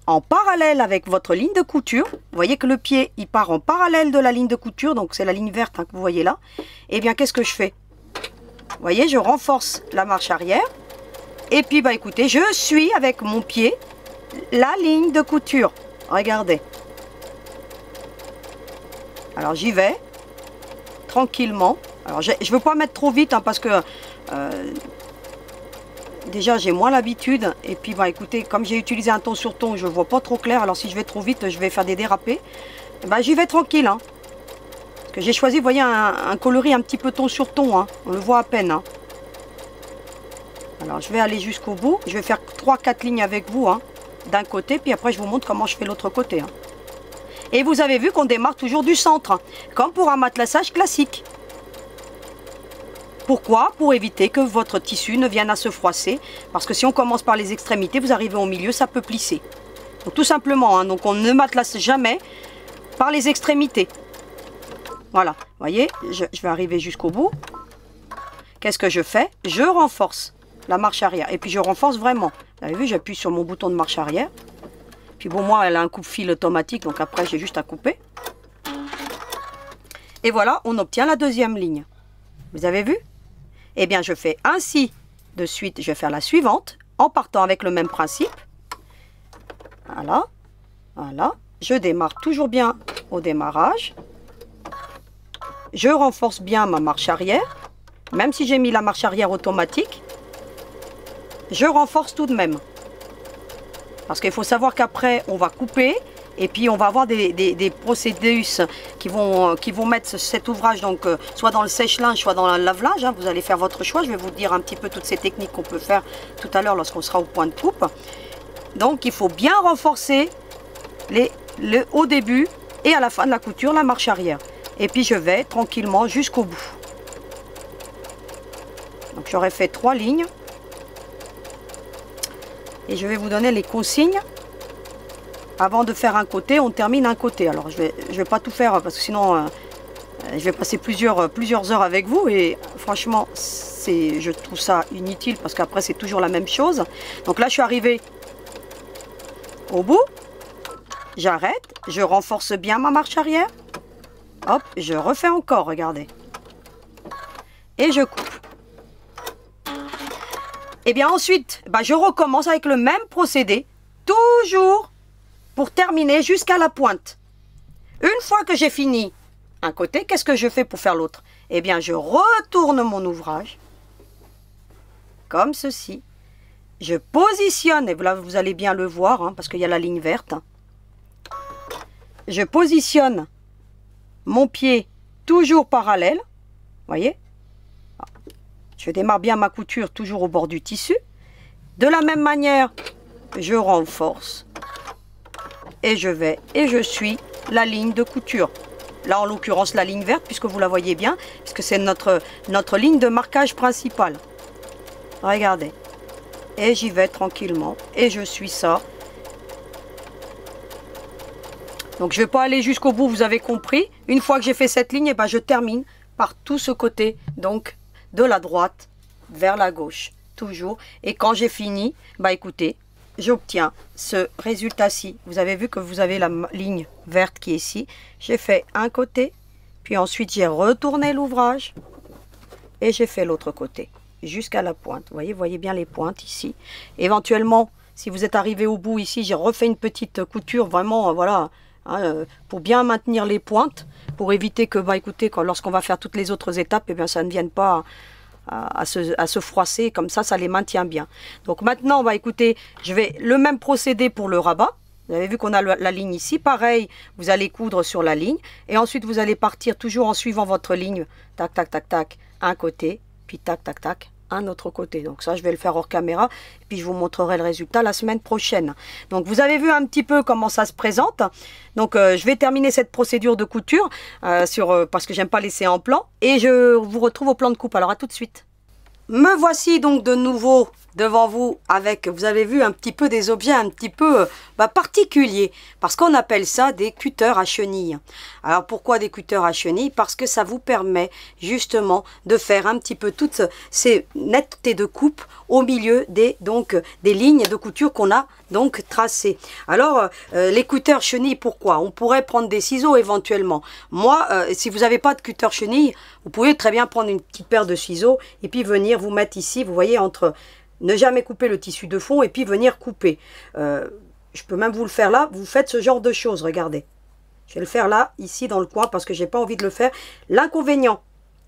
S1: en parallèle avec votre ligne de couture. Vous voyez que le pied, il part en parallèle de la ligne de couture, donc c'est la ligne verte hein, que vous voyez là. Et eh bien, qu'est-ce que je fais Vous voyez, je renforce la marche arrière. Et puis, bah écoutez, je suis avec mon pied la ligne de couture. Regardez. Alors, j'y vais tranquillement. Alors, je ne veux pas mettre trop vite hein, parce que euh, déjà j'ai moins l'habitude et puis bah, écoutez comme j'ai utilisé un ton sur ton je vois pas trop clair alors si je vais trop vite je vais faire des dérapés bah j'y vais tranquille hein. que j'ai choisi vous voyez un, coloris un petit peu ton sur ton hein. on le voit à peine hein. alors je vais aller jusqu'au bout je vais faire trois, quatre lignes avec vous hein, d'un côté puis après je vous montre comment je fais l'autre côté hein. et vous avez vu qu'on démarre toujours du centre comme pour un matelassage classique pourquoi Pour éviter que votre tissu ne vienne à se froisser, parce que si on commence par les extrémités, vous arrivez au milieu, ça peut plisser. Donc tout simplement, hein, donc on ne matelasse jamais par les extrémités. Voilà, vous voyez, je, je vais arriver jusqu'au bout. Qu'est-ce que je fais Je renforce la marche arrière, et puis je renforce vraiment. Vous avez vu, j'appuie sur mon bouton de marche arrière. Puis bon, moi, elle a un coupe-fil automatique, donc après, j'ai juste à couper. Et voilà, on obtient la deuxième ligne. Vous avez vu eh bien, je fais ainsi. De suite, je vais faire la suivante en partant avec le même principe. Voilà. Voilà. Je démarre toujours bien au démarrage. Je renforce bien ma marche arrière. Même si j'ai mis la marche arrière automatique, je renforce tout de même. Parce qu'il faut savoir qu'après, on va couper et puis on va avoir des, des, qui vont, qui vont mettre cet ouvrage donc, euh, soit dans le sèche-linge, soit dans le lave hein. Vous allez faire votre choix. Je vais vous dire un petit peu toutes ces techniques qu'on peut faire tout à l'heure lorsqu'on sera au point de coupe. Donc il faut bien renforcer les, le, au début et à la fin de la couture la marche arrière. Et puis je vais tranquillement jusqu'au bout. Donc j'aurais fait trois lignes. Et je vais vous donner les consignes avant de faire un côté, on termine un côté. Alors je ne vais, je vais pas tout faire parce que sinon euh, je vais passer plusieurs, euh, plusieurs heures avec vous et franchement je trouve ça inutile parce qu'après c'est toujours la même chose. Donc là je suis arrivée au bout, j'arrête, je renforce bien ma marche arrière, hop, je refais encore, regardez. Et je coupe. Et eh bien ensuite, bah, je recommence avec le même procédé, toujours pour terminer jusqu'à la pointe. Une fois que j'ai fini un côté, qu'est-ce que je fais pour faire l'autre Eh bien, je retourne mon ouvrage comme ceci. Je positionne, et là vous allez bien le voir, hein, parce qu'il y a la ligne verte. Je positionne mon pied toujours parallèle, voyez Je démarre bien ma couture toujours au bord du tissu. De la même manière, je renforce et je vais et je suis la ligne de couture. Là, en l'occurrence, la ligne verte, puisque vous la voyez bien, puisque c'est notre, notre ligne de marquage principale. Regardez. Et j'y vais tranquillement. Et je suis ça. Donc, je vais pas aller jusqu'au bout, vous avez compris. Une fois que j'ai fait cette ligne, et eh ben, je termine par tout ce côté. Donc, de la droite vers la gauche. Toujours. Et quand j'ai fini, bah écoutez, j'obtiens ce résultat-ci. Vous avez vu que vous avez la ligne verte qui est ici. J'ai fait un côté, puis ensuite j'ai retourné l'ouvrage et j'ai fait l'autre côté jusqu'à la pointe. Vous voyez, voyez bien les pointes ici. Éventuellement, si vous êtes arrivé au bout ici, j'ai refait une petite couture vraiment, euh, voilà, hein, euh, pour bien maintenir les pointes, pour éviter que, bah écoutez, lorsqu'on va faire toutes les autres étapes, et eh bien ça ne vienne pas à, se, froisser. Comme ça, ça les maintient bien. Donc maintenant, on va écouter, je vais le même procédé pour le rabat. Vous avez vu qu'on a la ligne ici. Pareil, vous allez coudre sur la ligne. Et ensuite, vous allez partir toujours en suivant votre ligne. Tac, tac, tac, tac. Un côté, puis tac, tac, tac autre côté. Donc ça, je vais le faire hors caméra, et puis je vous montrerai le résultat la semaine prochaine. Donc vous avez vu un petit peu comment ça se présente. Donc euh, je vais terminer cette procédure de couture, euh, sur, euh, parce que j'aime pas laisser en plan, et je vous retrouve au plan de coupe. Alors à tout de suite. Me voici donc de nouveau devant vous avec, vous avez vu, un petit peu des objets un petit peu euh, bah, particuliers, parce qu'on appelle ça des cutters à chenilles. Alors pourquoi des cutters à chenilles Parce que ça vous permet justement de faire un petit peu toutes ces nettetés de coupe au milieu des, donc, des lignes de couture qu'on a donc tracées. Alors euh, euh les cutters chenilles, pourquoi On pourrait prendre des ciseaux éventuellement. Moi, euh, si vous n'avez pas de cutter chenille, vous pouvez très bien prendre une petite paire de ciseaux et puis venir vous mettre ici, vous voyez, entre ne jamais couper le tissu de fond et puis venir couper. Euh, je peux même vous le faire là. Vous faites ce genre de choses, regardez. Je vais le faire là, ici dans le coin, parce que j'ai pas envie de le faire. L'inconvénient,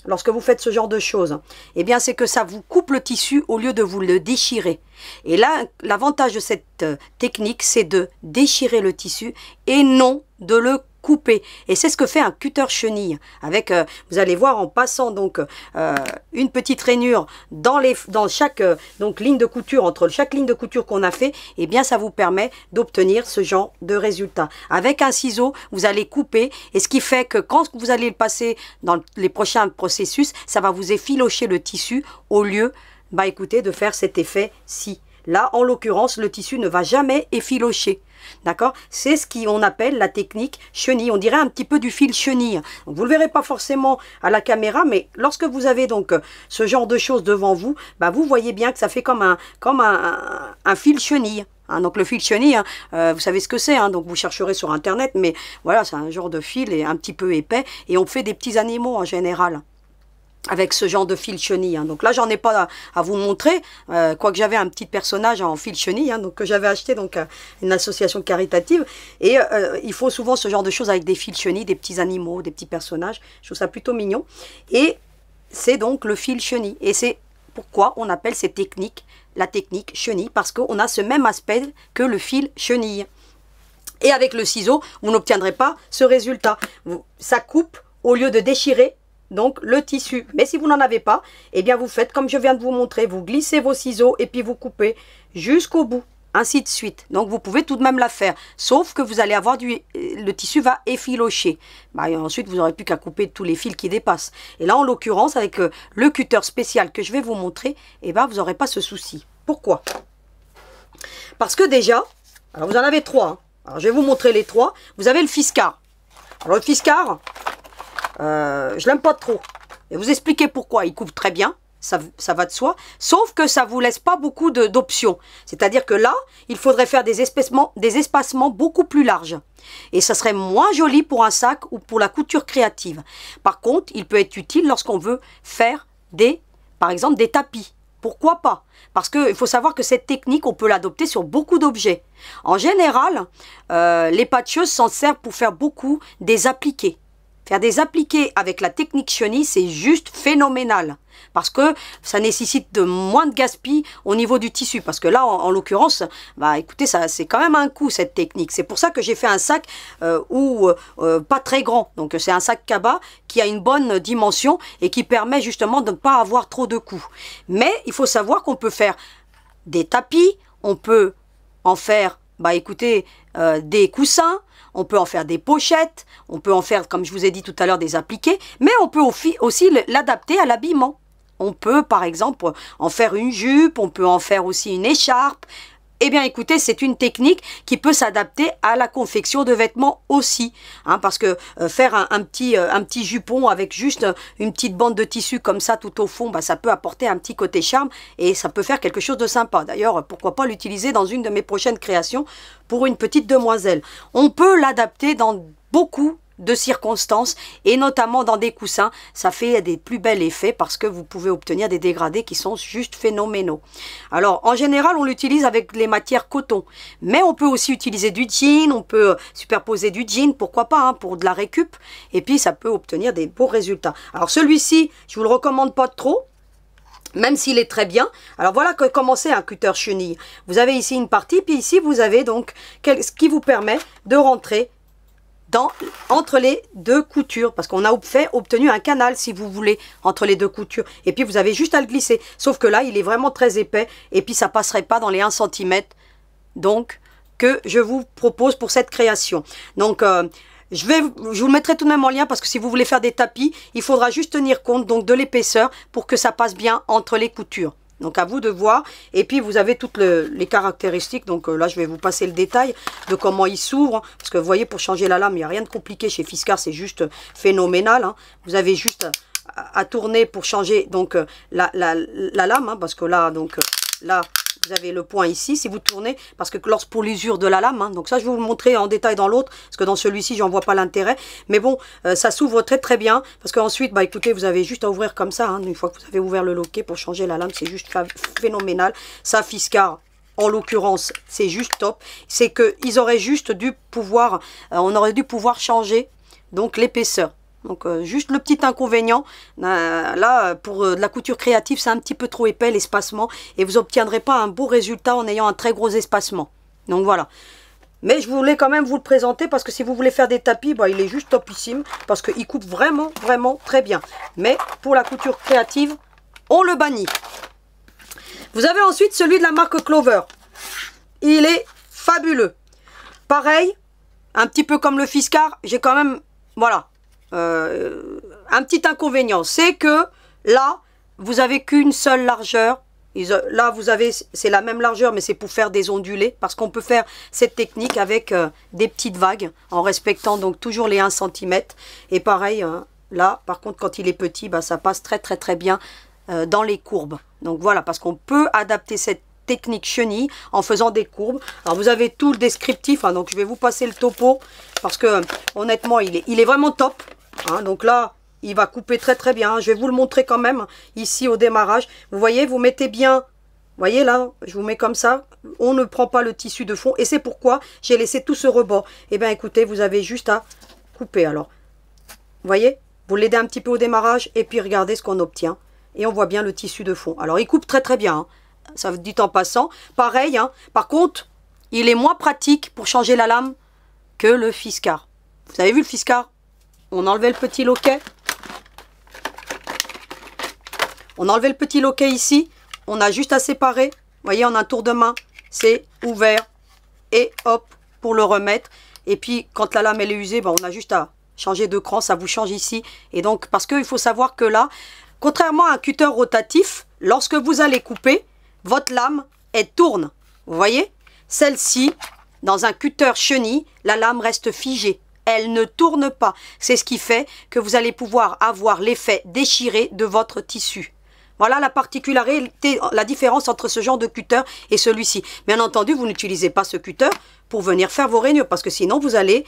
S1: lorsque vous faites ce genre de choses, eh bien c'est que ça vous coupe le tissu au lieu de vous le déchirer. Et là, l'avantage de cette euh, technique, c'est de déchirer le tissu et non de le couper. Et c'est ce que fait un cutter chenille. Avec, euh, vous allez voir, en passant donc euh, une petite rainure dans, les, dans chaque donc, ligne de couture, entre chaque ligne de couture qu'on a fait, et eh bien ça vous permet d'obtenir ce genre de résultat. Avec un ciseau, vous allez couper, et ce qui fait que quand vous allez le passer dans les prochains processus, ça va vous effilocher le tissu au lieu, bah de faire cet effet-ci. Là, en l'occurrence, le tissu ne va jamais effilocher. D'accord C'est ce qu'on appelle la technique chenille. On dirait un petit peu du fil chenille. vous ne le verrez pas forcément à la caméra, mais lorsque vous avez donc euh, ce genre de choses devant vous, bah vous voyez bien que ça fait comme un, comme un, fil chenille. Hein, donc le fil chenille, hein, euh, vous savez ce que c'est, hein. donc vous chercherez sur internet, mais voilà, c'est un genre de fil et un petit peu épais, et on fait des petits animaux en général avec ce genre de fil chenille. Hein. Donc là, j'en ai pas à, vous montrer, euh, quoique j'avais un petit personnage en fil chenille, hein, donc, que j'avais acheté donc euh, une association caritative. Et euh, il faut souvent ce genre de choses avec des fils chenilles, des petits animaux, des petits personnages. Je trouve ça plutôt mignon. Et c'est donc le fil chenille. Et c'est pourquoi on appelle cette technique la technique chenille, parce qu'on a ce même aspect que le fil chenille. Et avec le ciseau, vous n'obtiendrez pas ce résultat. Ça coupe au lieu de déchirer, donc le tissu. Mais si vous n'en avez pas, eh bien vous faites comme je viens de vous montrer, vous glissez vos ciseaux et puis vous coupez jusqu'au bout, ainsi de suite. Donc vous pouvez tout de même la faire, sauf que vous allez avoir du... le tissu va effilocher. Bah, ensuite vous n'aurez plus qu'à couper tous les fils qui dépassent. Et là en l'occurrence avec euh, le cutter spécial que je vais vous montrer, eh ben, vous n'aurez pas ce souci. Pourquoi Parce que déjà, alors vous en avez trois. Hein. Alors je vais vous montrer les trois. Vous avez le fiscard. Alors le fiscard... Euh, je l'aime pas trop. Et vous expliquez pourquoi. Il couvre très bien. Ça, va de soi, sauf que ça vous laisse pas beaucoup d'options. C'est-à-dire que là, il faudrait faire des espacements, des espacements beaucoup plus larges. Et ça serait moins joli pour un sac ou pour la couture créative. Par contre, il peut être utile lorsqu'on veut faire des, par exemple, des tapis. Pourquoi pas Parce qu'il faut savoir que cette technique, on peut l'adopter sur beaucoup d'objets. En général, euh, les patcheuses s'en servent pour faire beaucoup des appliqués. Faire des appliqués avec la technique chenille, c'est juste phénoménal. Parce que ça nécessite de moins de gaspillage au niveau du tissu. Parce que là, en, l'occurrence, bah écoutez, ça c'est quand même un coup cette technique. C'est pour ça que j'ai fait un sac euh, ou euh, pas très grand. Donc c'est un sac cabas qui a une bonne dimension et qui permet justement de ne pas avoir trop de coups. Mais il faut savoir qu'on peut faire des tapis, on peut en faire bah écoutez, euh, des coussins, on peut en faire des pochettes, on peut en faire, comme je vous ai dit tout à l'heure, des appliqués, mais on peut aussi l'adapter à l'habillement. On peut, par exemple, en faire une jupe, on peut en faire aussi une écharpe, eh bien écoutez, c'est une technique qui peut s'adapter à la confection de vêtements aussi. Hein, parce que euh, faire un, petit, euh, un petit jupon avec juste une petite bande de tissu comme ça tout au fond, bah, ça peut apporter un petit côté charme et ça peut faire quelque chose de sympa. D'ailleurs, pourquoi pas l'utiliser dans une de mes prochaines créations pour une petite demoiselle. On peut l'adapter dans beaucoup de circonstances et notamment dans des coussins. Ça fait des plus bels effets parce que vous pouvez obtenir des dégradés qui sont juste phénoménaux. Alors en général on l'utilise avec les matières coton mais on peut aussi utiliser du jean, on peut euh, superposer du jean, pourquoi pas hein, pour de la récup et puis ça peut obtenir des beaux résultats. Alors celui-ci je vous le recommande pas trop même s'il est très bien. Alors voilà que commencer un cutter chenille. Vous avez ici une partie, puis ici vous avez donc ce qui vous permet de rentrer entre les deux coutures, parce qu'on a fait, obtenu un canal, si vous voulez, entre les deux coutures. Et puis, vous avez juste à le glisser. Sauf que là, il est vraiment très épais, et puis ça passerait pas dans les 1 cm, donc, que je vous propose pour cette création. Donc, euh, je, vais, je vous le mettrai tout de même en lien parce que si vous voulez faire des tapis, il faudra juste tenir compte donc de l'épaisseur pour que ça passe bien entre les coutures. Donc à vous de voir. Et puis vous avez toutes les caractéristiques. Donc euh, là je vais vous passer le détail de comment il s'ouvre. parce que vous voyez pour changer la lame il n'y a rien de compliqué chez Fiskar. C'est juste phénoménal. Hein. Vous avez juste à, tourner pour changer donc euh, la, lame. Hein, parce que là donc euh, là vous avez le point ici, si vous tournez, parce que lorsque pour l'usure de la lame, hein. donc ça je vais vous montrer en détail dans l'autre, parce que dans celui-ci j'en vois pas l'intérêt, mais bon, euh, ça s'ouvre très très bien, parce qu'ensuite, bah écoutez, vous avez juste à ouvrir comme ça, hein. une fois que vous avez ouvert le loquet pour changer la lame, c'est juste phénoménal, ça Fiscar, en l'occurrence, c'est juste top, c'est qu'ils auraient juste dû pouvoir, euh, on aurait dû pouvoir changer donc l'épaisseur. Donc euh, juste le petit inconvénient, euh, là pour euh, de la couture créative c'est un petit peu trop épais l'espacement et vous n'obtiendrez pas un beau résultat en ayant un très gros espacement. Donc voilà. Mais je voulais quand même vous le présenter parce que si vous voulez faire des tapis, bah, il est juste topissime parce qu'il coupe vraiment vraiment très bien. Mais pour la couture créative, on le bannit. Vous avez ensuite celui de la marque Clover. Il est fabuleux. Pareil, un petit peu comme le Fiscar, j'ai quand même, voilà, euh, un petit inconvénient, c'est que là, vous avez qu'une seule largeur. là, vous avez, c'est la même largeur, mais c'est pour faire des ondulés, parce qu'on peut faire cette technique avec euh, des petites vagues, en respectant donc toujours les 1 cm. Et pareil, euh, là, par contre, quand il est petit, bah, ça passe très très très bien dans les courbes. Donc voilà, parce qu'on peut adapter cette technique chenille en faisant des courbes. Alors vous avez tout le descriptif, hein, donc je vais vous passer le topo parce que honnêtement il est vraiment top. Hein, donc là, il va couper très très bien. Je vais vous le montrer quand même ici au démarrage. Vous voyez, vous mettez bien vous voyez là, je vous mets comme ça, on ne prend pas le tissu de fond et c'est pourquoi j'ai laissé tout ce rebord. Eh bien écoutez, vous avez juste à couper alors. Vous voyez, vous l'aidez un petit peu au démarrage et puis regardez ce qu'on obtient. Et on voit bien le tissu de fond. Alors il coupe très très bien, hein. ça vous dit en passant. Pareil, hein. par contre, il est moins pratique pour changer la lame que le fiscard. Vous avez vu le fiscard on enlevait le petit loquet. On enlevait le petit loquet ici. On a juste à séparer. Vous voyez, en un tour de main, c'est ouvert. Et hop, pour le remettre. Et puis, quand la lame est usée, on a juste à changer de cran. Ça vous change ici. Et donc, parce qu'il faut savoir que là, contrairement à un cutter rotatif, lorsque vous allez couper, votre lame, elle tourne. Vous voyez Celle-ci, dans un cutter chenille, la lame reste figée elle ne tourne pas. C'est ce qui fait que vous allez pouvoir avoir l'effet déchiré de votre tissu. Voilà la particularité, la différence entre ce genre de cutter et celui-ci. Bien entendu, vous n'utilisez pas ce cutter pour venir faire vos rainures parce que sinon vous allez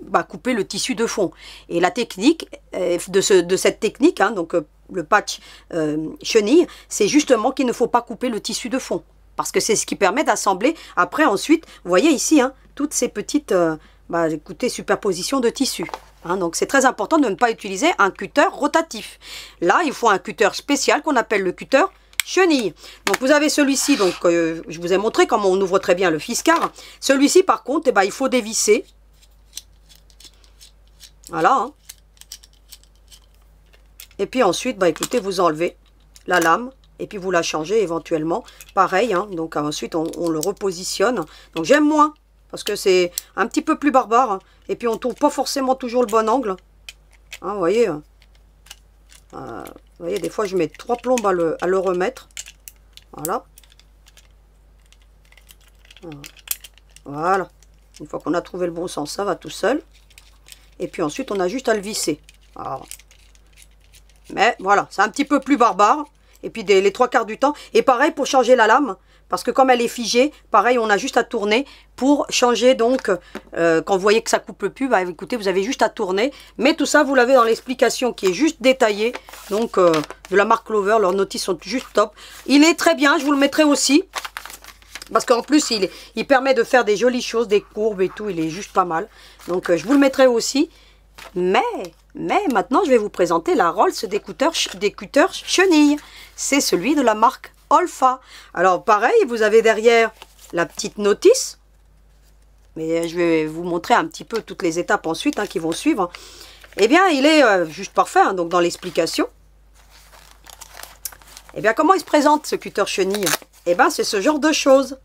S1: bah, couper le tissu de fond. Et la technique euh, de, de cette technique, hein, donc euh, le patch euh, chenille, c'est justement qu'il ne faut pas couper le tissu de fond parce que c'est ce qui permet d'assembler après ensuite, vous voyez ici, hein, toutes ces petites bah, écoutez, superposition de tissus. Hein. donc c'est très important de ne pas utiliser un cutter rotatif. Là, il faut un cutter spécial qu'on appelle le cutter chenille. Donc vous avez celui-ci, donc euh, je vous ai montré comment on ouvre très bien le fiscard. Celui-ci par contre, eh ben, il faut dévisser. Voilà. Hein. Et puis ensuite, bah, écoutez, vous enlevez la lame et puis vous la changez éventuellement. Pareil, hein. donc ensuite on le repositionne. Donc j'aime moins parce que c'est un petit peu plus barbare. Et puis on trouve pas forcément toujours le bon angle. Hein, vous voyez hein. euh, voyez, des fois, je mets trois plombes à le, remettre. Voilà. Voilà. Une fois qu'on a trouvé le bon sens, ça va tout seul. Et puis ensuite, on a juste à le visser. Mais voilà, c'est un petit peu plus barbare. Et puis les trois quarts du temps. Et pareil, pour changer la lame, parce que comme elle est figée, pareil, on a juste à tourner pour changer. Donc, euh, quand vous voyez que ça coupe plus, bah, écoutez, vous avez juste à tourner. Mais tout ça, vous l'avez dans l'explication qui est juste détaillée. Donc, euh, de la marque Clover, leurs notices sont juste top. Il est très bien, je vous le mettrai aussi. Parce qu'en plus, il, il permet de faire des jolies choses, des courbes et tout. Il est juste pas mal. Donc, euh, je vous le mettrai aussi. Mais, mais maintenant, je vais vous présenter la Rolls d'écouteur chenille. C'est celui de la marque alors pareil, vous avez derrière la petite notice. Mais euh, je vais vous montrer un petit peu toutes les étapes ensuite hein, qui vont suivre. Eh bien, il est euh, juste parfait, hein, donc dans l'explication. Eh bien, comment il se présente ce cutter chenille Eh bien, c'est ce genre de choses.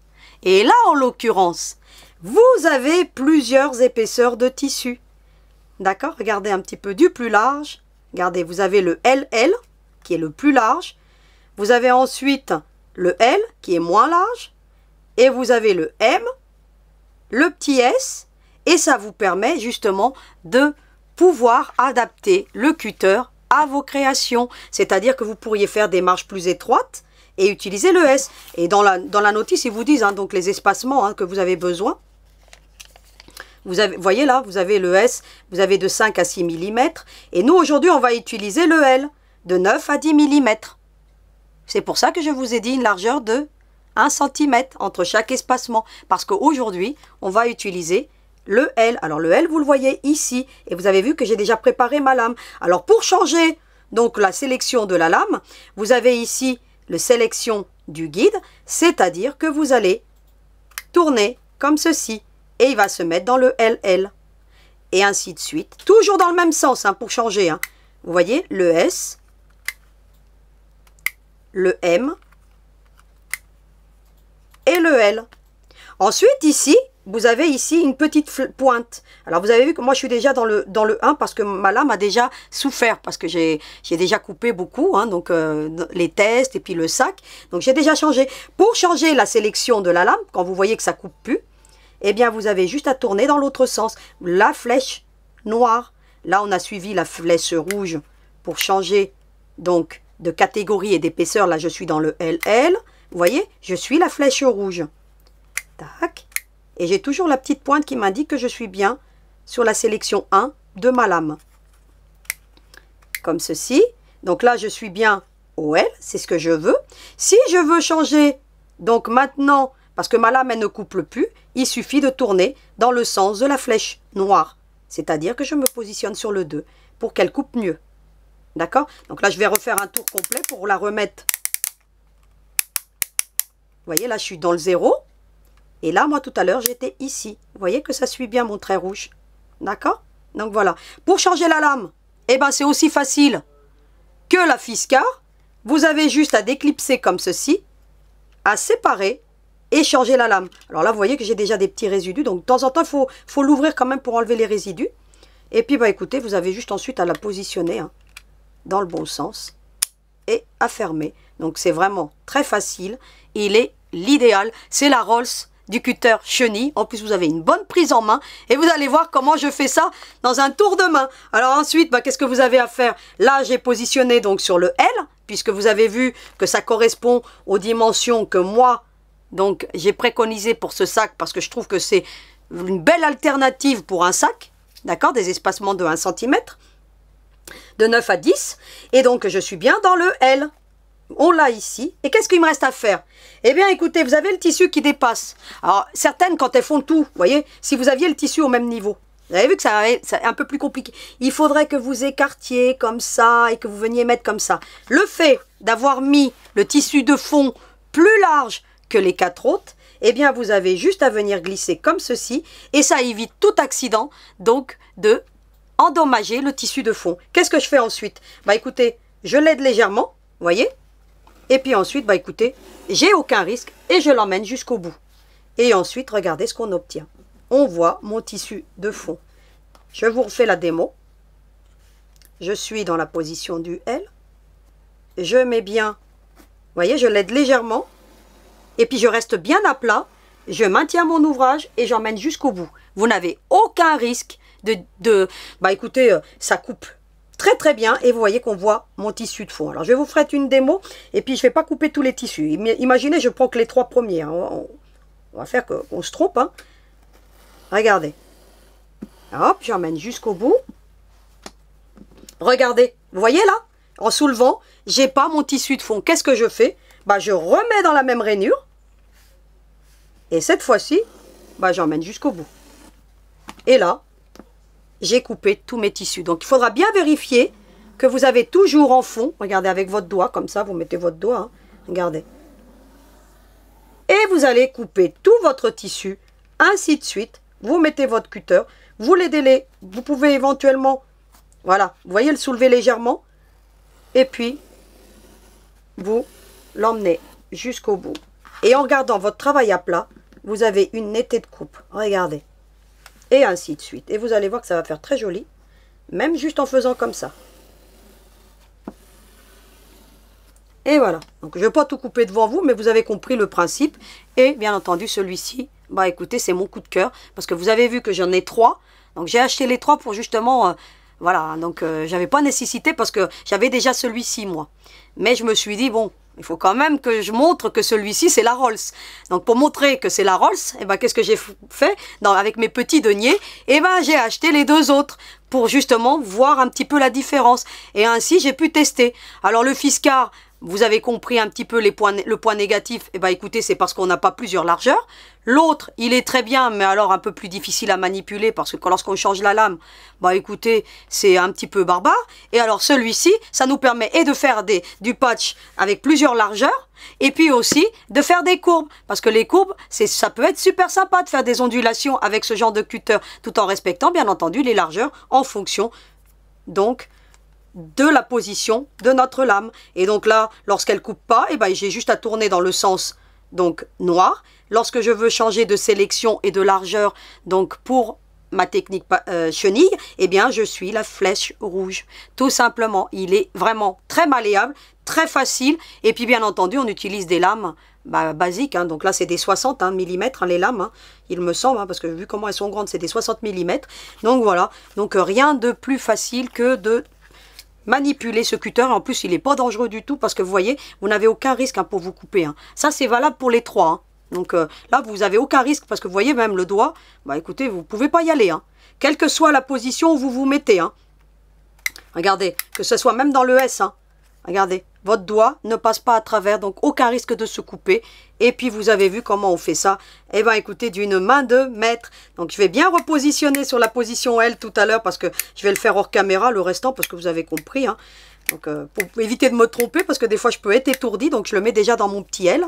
S1: Et là, en l'occurrence, vous avez plusieurs épaisseurs de tissu. D'accord Regardez un petit peu du plus large. Regardez, vous avez le LL, qui est le plus large. Vous avez ensuite le L qui est moins large et vous avez le M, le petit S et ça vous permet justement de pouvoir adapter le cutter à vos créations. C'est-à-dire que vous pourriez faire des marches plus étroites et utiliser le S. Et dans la, dans la notice, ils vous disent hein, donc les espacements hein, que vous avez besoin. Vous voyez là, vous avez le S, vous avez de 5 à 6 mm. Et nous, aujourd'hui, on va utiliser le L, de 9 à 10 mm. C'est pour ça que je vous ai dit une largeur de 1 cm entre chaque espacement. Parce qu'aujourd'hui, on va utiliser le L. Alors le L, vous le voyez ici. Et vous avez vu que j'ai déjà préparé ma lame. Alors pour changer donc la sélection de la lame, vous avez ici le sélection du guide. C'est-à-dire que vous allez tourner comme ceci. Et il va se mettre dans le LL. Et ainsi de suite. Toujours dans le même sens hein, pour changer. Hein. Vous voyez, le S, le M et le L. Ensuite, ici, vous avez ici une petite pointe. Alors, vous avez vu que moi, je suis déjà dans le, dans le 1 parce que ma lame a déjà souffert, parce que j'ai déjà coupé beaucoup, hein, donc euh, les tests et puis le sac. Donc, j'ai déjà changé. Pour changer la sélection de la lame, quand vous voyez que ça coupe plus, eh bien, vous avez juste à tourner dans l'autre sens. La flèche noire. Là, on a suivi la flèche rouge pour changer, donc, de catégorie et d'épaisseur, là je suis dans le LL, vous voyez, je suis la flèche rouge. Et j'ai toujours la petite pointe qui m'indique que je suis bien sur la sélection 1 de ma lame. Comme ceci. Donc là, je suis bien L, c'est ce que je veux. Si je veux changer, donc maintenant, parce que ma lame, elle ne coupe plus, il suffit de tourner dans le sens de la flèche noire. C'est-à-dire que je me positionne sur le 2 pour qu'elle coupe mieux. D'accord Donc là, je vais refaire un tour complet pour la remettre. Vous voyez, là, je suis dans le zéro. Et là, moi, tout à l'heure, j'étais ici. Vous voyez que ça suit bien mon trait rouge. D'accord Donc voilà. Pour changer la lame, eh ben, c'est aussi facile que la Fiscar. Vous avez juste à déclipser comme ceci, à séparer et changer la lame. Alors là, vous voyez que j'ai déjà des petits résidus. Donc, de temps en temps, il faut, l'ouvrir quand même pour enlever les résidus. Et puis, bah, écoutez, vous avez juste ensuite à la positionner. Hein dans le bon sens et à fermer. Donc c'est vraiment très facile. Il est l'idéal. C'est la Rolls du cutter chenille. En plus, vous avez une bonne prise en main. Et vous allez voir comment je fais ça dans un tour de main. Alors ensuite, bah, qu'est-ce que vous avez à faire Là, j'ai positionné donc sur le L, puisque vous avez vu que ça correspond aux dimensions que moi, donc j'ai préconisé pour ce sac, parce que je trouve que c'est une belle alternative pour un sac, d'accord Des espacements de 1 cm de 9 à 10, et donc je suis bien dans le L. On l'a ici. Et qu'est-ce qu'il me reste à faire Eh bien, écoutez, vous avez le tissu qui dépasse. Alors, certaines, quand elles font tout, vous voyez, si vous aviez le tissu au même niveau, vous avez vu que ça, c'est un peu plus compliqué. Il faudrait que vous écartiez comme ça et que vous veniez mettre comme ça. Le fait d'avoir mis le tissu de fond plus large que les quatre autres, eh bien vous avez juste à venir glisser comme ceci et ça évite tout accident donc de endommager le tissu de fond. Qu'est-ce que je fais ensuite Bah écoutez, je l'aide légèrement, vous voyez Et puis ensuite, bah écoutez, j'ai aucun risque et je l'emmène jusqu'au bout. Et ensuite, regardez ce qu'on obtient. On voit mon tissu de fond. Je vous refais la démo. Je suis dans la position du L. Je mets bien, voyez, je l'aide légèrement. Et puis je reste bien à plat. Je maintiens mon ouvrage et j'emmène jusqu'au bout. Vous n'avez aucun risque de, bah écoutez, euh, ça coupe très très bien et vous voyez qu'on voit mon tissu de fond. Alors je vais vous faire une démo et puis je vais pas couper tous les tissus. Imaginez, je prends que les trois premiers. Hein. On, va faire qu'on se trompe. Hein. Regardez. Hop, j'emmène jusqu'au bout. Regardez, vous voyez là En soulevant, j'ai pas mon tissu de fond. Qu'est-ce que je fais Bah je remets dans la même rainure. Et cette fois-ci, bah j'emmène jusqu'au bout. Et là, j'ai coupé tous mes tissus. Donc il faudra bien vérifier que vous avez toujours en fond, regardez avec votre doigt, comme ça vous mettez votre doigt, hein, regardez. Et vous allez couper tout votre tissu, ainsi de suite. Vous mettez votre cutter, vous les vous pouvez éventuellement, voilà, vous voyez le soulever légèrement. Et puis, vous l'emmenez jusqu'au bout. Et en gardant votre travail à plat, vous avez une netteté de coupe. Regardez et ainsi de suite. Et vous allez voir que ça va faire très joli, même juste en faisant comme ça. Et voilà. Donc, je ne vais pas tout couper devant vous, mais vous avez compris le principe. Et bien entendu, celui-ci, bah écoutez, c'est mon coup de cœur. Parce que vous avez vu que j'en ai trois. Donc, j'ai acheté les trois pour justement... Euh, voilà, donc euh, j'avais pas nécessité parce que j'avais déjà celui-ci, moi. Mais je me suis dit, bon, il faut quand même que je montre que celui-ci, c'est la Rolls. Donc, pour montrer que c'est la Rolls, et eh ben, qu'est-ce que j'ai fait avec mes petits deniers Eh ben, j'ai acheté les deux autres pour justement voir un petit peu la différence. Et ainsi, j'ai pu tester. Alors, le Fiscar, vous avez compris un petit peu les points, le point négatif, eh bien, écoutez, c'est parce qu'on n'a pas plusieurs largeurs. L'autre, il est très bien, mais alors un peu plus difficile à manipuler, parce que lorsqu'on change la lame, bah écoutez, c'est un petit peu barbare. Et alors celui-ci, ça nous permet et de faire des, du patch avec plusieurs largeurs, et puis aussi de faire des courbes, parce que les courbes, ça peut être super sympa de faire des ondulations avec ce genre de cutter, tout en respectant bien entendu les largeurs en fonction, donc, de la position de notre lame. Et donc là, lorsqu'elle coupe pas, et eh ben, j'ai juste à tourner dans le sens donc noir. Lorsque je veux changer de sélection et de largeur, donc pour ma technique euh, chenille, et eh bien je suis la flèche rouge. Tout simplement, il est vraiment très malléable, très facile. Et puis bien entendu, on utilise des lames bah, basiques. Hein. Donc là, c'est des 60 hein, mm hein, les lames, il me semble, parce que vu comment elles sont grandes, c'est des 60 mm. Donc voilà, donc rien de plus facile que de manipuler ce cutter. En plus, il n'est pas dangereux du tout parce que vous voyez, vous n'avez aucun risque hein, pour vous couper. Hein. Ça, c'est valable pour les trois. Hein. Donc euh, là, vous n'avez aucun risque parce que vous voyez même le doigt. Bah écoutez, vous ne pouvez pas y aller. Quelle que soit la position où vous vous mettez. Regardez, que ce soit même dans le S. Regardez, votre doigt ne passe pas à travers, donc aucun risque de se couper. Et puis vous avez vu comment on fait ça. Eh bien écoutez, d'une main de maître. Donc je vais bien repositionner sur la position L tout à l'heure parce que je vais le faire hors caméra, le restant, parce que vous avez compris. Hein. Donc euh, pour éviter de me tromper, parce que des fois je peux être étourdi, donc je le mets déjà dans mon petit L.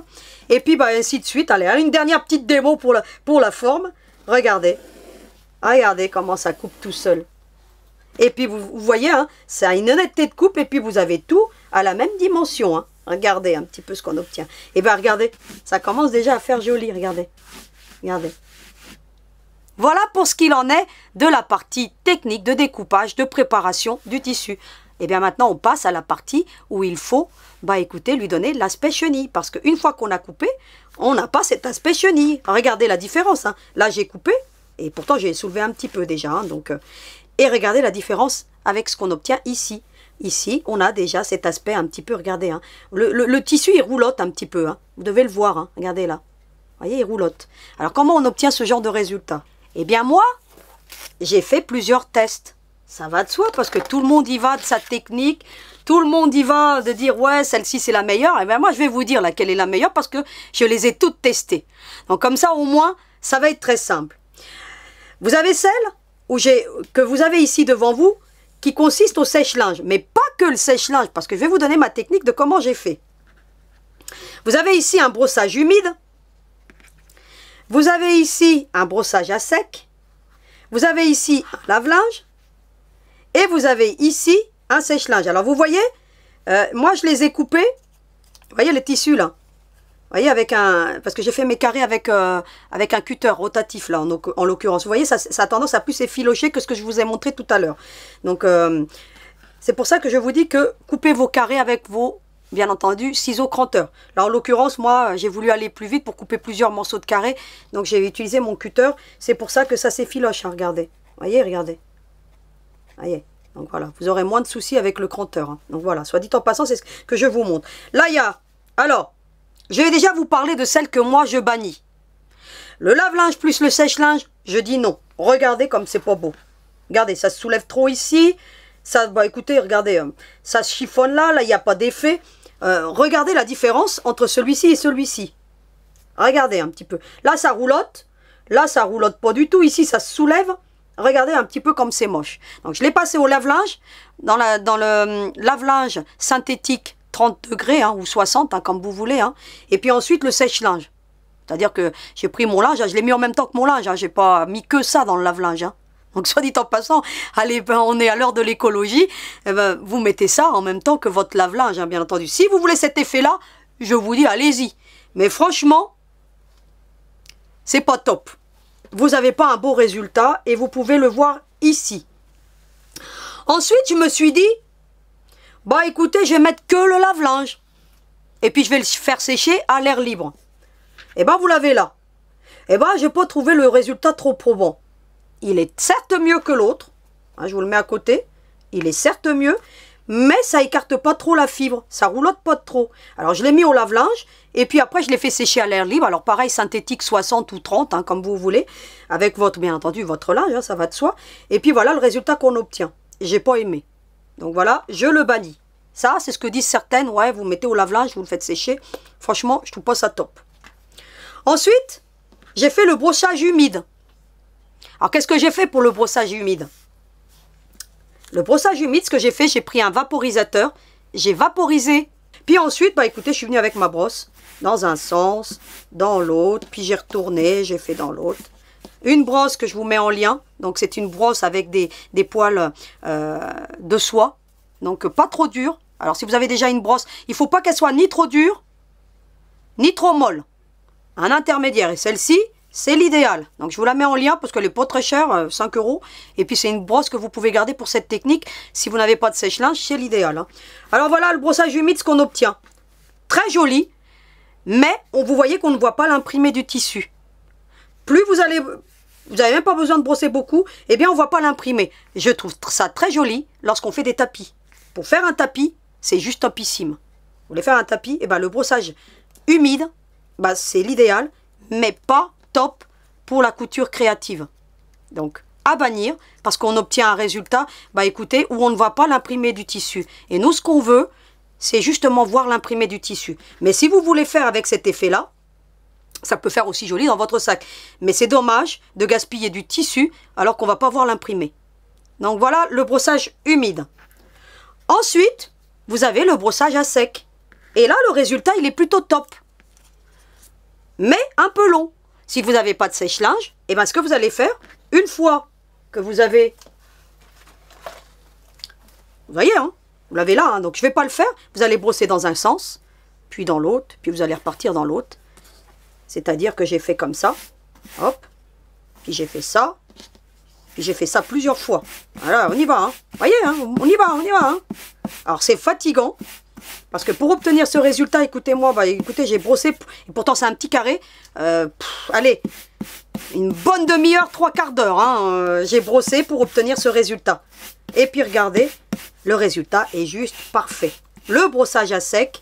S1: Et puis bah, ainsi de suite. Allez, une dernière petite démo pour la, pour la forme. Regardez. Regardez comment ça coupe tout seul. Et puis vous, voyez, hein, c'est ça a une honnêteté de coupe et puis vous avez tout à la même dimension. Hein. Regardez un petit peu ce qu'on obtient. Et eh bien regardez, ça commence déjà à faire joli, regardez. Regardez. Voilà pour ce qu'il en est de la partie technique de découpage, de préparation du tissu. Et eh bien maintenant, on passe à la partie où il faut, bah écoutez, lui donner l'aspect chenille. Parce qu'une fois qu'on a coupé, on n'a pas cet aspect chenille. Regardez la différence. Hein. Là, j'ai coupé, et pourtant j'ai soulevé un petit peu déjà. Hein, donc, euh, et regardez la différence avec ce qu'on obtient ici ici, on a déjà cet aspect un petit peu, regardez, hein. le, tissu il roulotte un petit peu, hein. vous devez le voir, hein. regardez là, vous voyez, il roulotte. Alors comment on obtient ce genre de résultat Eh bien moi, j'ai fait plusieurs tests, ça va de soi, parce que tout le monde y va de sa technique, tout le monde y va de dire ouais celle-ci c'est la meilleure, et eh bien moi je vais vous dire laquelle est la meilleure parce que je les ai toutes testées. Donc comme ça au moins ça va être très simple. Vous avez celle où que vous avez ici devant vous, qui consiste au sèche-linge. Mais pas que le sèche-linge, parce que je vais vous donner ma technique de comment j'ai fait. Vous avez ici un brossage humide. Vous avez ici un brossage à sec. Vous avez ici un lave-linge. Et vous avez ici un sèche-linge. Alors, vous voyez, euh, moi, je les ai coupés. Vous voyez les tissus, là vous voyez, avec un, parce que j'ai fait mes carrés avec, euh, avec un cutter rotatif, là, en, en l'occurrence. Vous voyez, ça, a tendance à plus effilocher que ce que je vous ai montré tout à l'heure. Donc, euh, c'est pour ça que je vous dis que coupez vos carrés avec vos, bien entendu, ciseaux cranteurs. Là, en l'occurrence, moi, j'ai voulu aller plus vite pour couper plusieurs morceaux de carrés. Donc, j'ai utilisé mon cutter. C'est pour ça que ça s'effiloche, hein, regardez. Vous voyez, regardez. Vous voyez. Donc, voilà, vous aurez moins de soucis avec le cranteur. Hein. Donc, voilà, soit dit en passant, c'est ce que je vous montre. Là, il y a, alors... Je vais déjà vous parler de celle que moi je bannis. Le lave-linge plus le sèche-linge, je dis non. Regardez comme c'est pas beau. Regardez, ça se soulève trop ici. Ça, bah écoutez, regardez, euh, ça se chiffonne là, là il n'y a pas d'effet. Euh, regardez la différence entre celui-ci et celui-ci. Regardez un petit peu. Là ça roulotte, là ça roulotte pas du tout. Ici ça se soulève. Regardez un petit peu comme c'est moche. Donc je l'ai passé au lave-linge. Dans, la, dans le euh, lave-linge synthétique, 30 degrés hein, ou 60, hein, comme vous voulez. Hein. Et puis ensuite, le sèche-linge. C'est-à-dire que j'ai pris mon linge, hein, je l'ai mis en même temps que mon linge. n'ai hein, pas mis que ça dans le lave-linge. Hein. Donc, soit dit en passant, *laughs* allez, ben, on est à l'heure de l'écologie, eh ben, vous mettez ça en même temps que votre lave-linge, bien entendu. Si vous voulez cet effet-là, je vous dis, allez-y. Mais franchement, c'est pas top. Vous n'avez pas un beau résultat et vous pouvez le voir ici. Ensuite, je me suis dit, bah écoutez, je vais mettre que le lave-linge. Et puis je vais le faire sécher à l'air libre. Et eh ben bah, vous l'avez là. Et eh ben bah, je n'ai pas trouvé le résultat trop probant. Il est certes mieux que l'autre. Hein, je vous le mets à côté. Il est certes mieux. Mais ça écarte pas trop la fibre. Ça roulotte pas trop. Alors je l'ai mis au lave-linge. Et puis après je l'ai fait sécher à l'air libre. Alors pareil, synthétique 60 ou 30, hein, comme vous voulez. Avec votre, bien entendu, votre linge, hein, ça va de soi. Et puis voilà le résultat qu'on obtient. J'ai pas aimé. Donc voilà, je le bannis. Ça, c'est ce que disent certaines. Ouais, vous mettez au lave-linge, vous le faites sécher. Franchement, je trouve pas ça top. Ensuite, j'ai fait le brossage humide. Alors, qu'est-ce que j'ai fait pour le brossage humide Le brossage humide, ce que j'ai fait, j'ai pris un vaporisateur. J'ai vaporisé. Puis ensuite, bah écoutez, je suis venue avec ma brosse. Dans un sens, dans l'autre. Puis j'ai retourné, j'ai fait dans l'autre une brosse que je vous mets en lien. Donc c'est une brosse avec des, poils euh, de soie. Donc pas trop dure. Alors si vous avez déjà une brosse, il ne faut pas qu'elle soit ni trop dure, ni trop molle. Un intermédiaire. Et celle-ci, c'est l'idéal. Donc je vous la mets en lien parce qu'elle n'est pas très chère, 5 euh, euros. Et puis c'est une brosse que vous pouvez garder pour cette technique. Si vous n'avez pas de sèche-linge, c'est l'idéal. Hein. Alors voilà le brossage humide, ce qu'on obtient. Très joli, mais on, vous voyez qu'on ne voit pas l'imprimé du tissu. Plus vous allez vous n'avez même pas besoin de brosser beaucoup, eh bien on ne voit pas l'imprimer. Je trouve ça très joli lorsqu'on fait des tapis. Pour faire un tapis, c'est juste topissime. Vous voulez faire un tapis, eh bien le brossage humide, bah, c'est l'idéal, mais pas top pour la couture créative. Donc à bannir, parce qu'on obtient un résultat, bah écoutez, où on ne voit pas l'imprimer du tissu. Et nous ce qu'on veut, c'est justement voir l'imprimer du tissu. Mais si vous voulez faire avec cet effet-là, ça peut faire aussi joli dans votre sac. Mais c'est dommage de gaspiller du tissu alors qu'on ne va pas voir l'imprimer. Donc voilà le brossage humide. Ensuite, vous avez le brossage à sec. Et là, le résultat, il est plutôt top. Mais un peu long. Si vous n'avez pas de sèche-linge, et eh ben ce que vous allez faire, une fois que vous avez... Vous voyez, hein vous l'avez là, hein, donc je ne vais pas le faire. Vous allez brosser dans un sens, puis dans l'autre, puis vous allez repartir dans l'autre. C'est-à-dire que j'ai fait comme ça, hop, puis j'ai fait ça, puis j'ai fait ça plusieurs fois. Alors, on y va, hein. voyez, hein, on y va, on y va. Hein. Alors, c'est fatigant, parce que pour obtenir ce résultat, écoutez-moi, bah, écoutez, j'ai brossé, et pourtant c'est un petit carré. Euh, allez, une bonne demi-heure, trois quarts d'heure, hein, euh, j'ai brossé pour obtenir ce résultat. Et puis regardez, le résultat est juste parfait. Le brossage à sec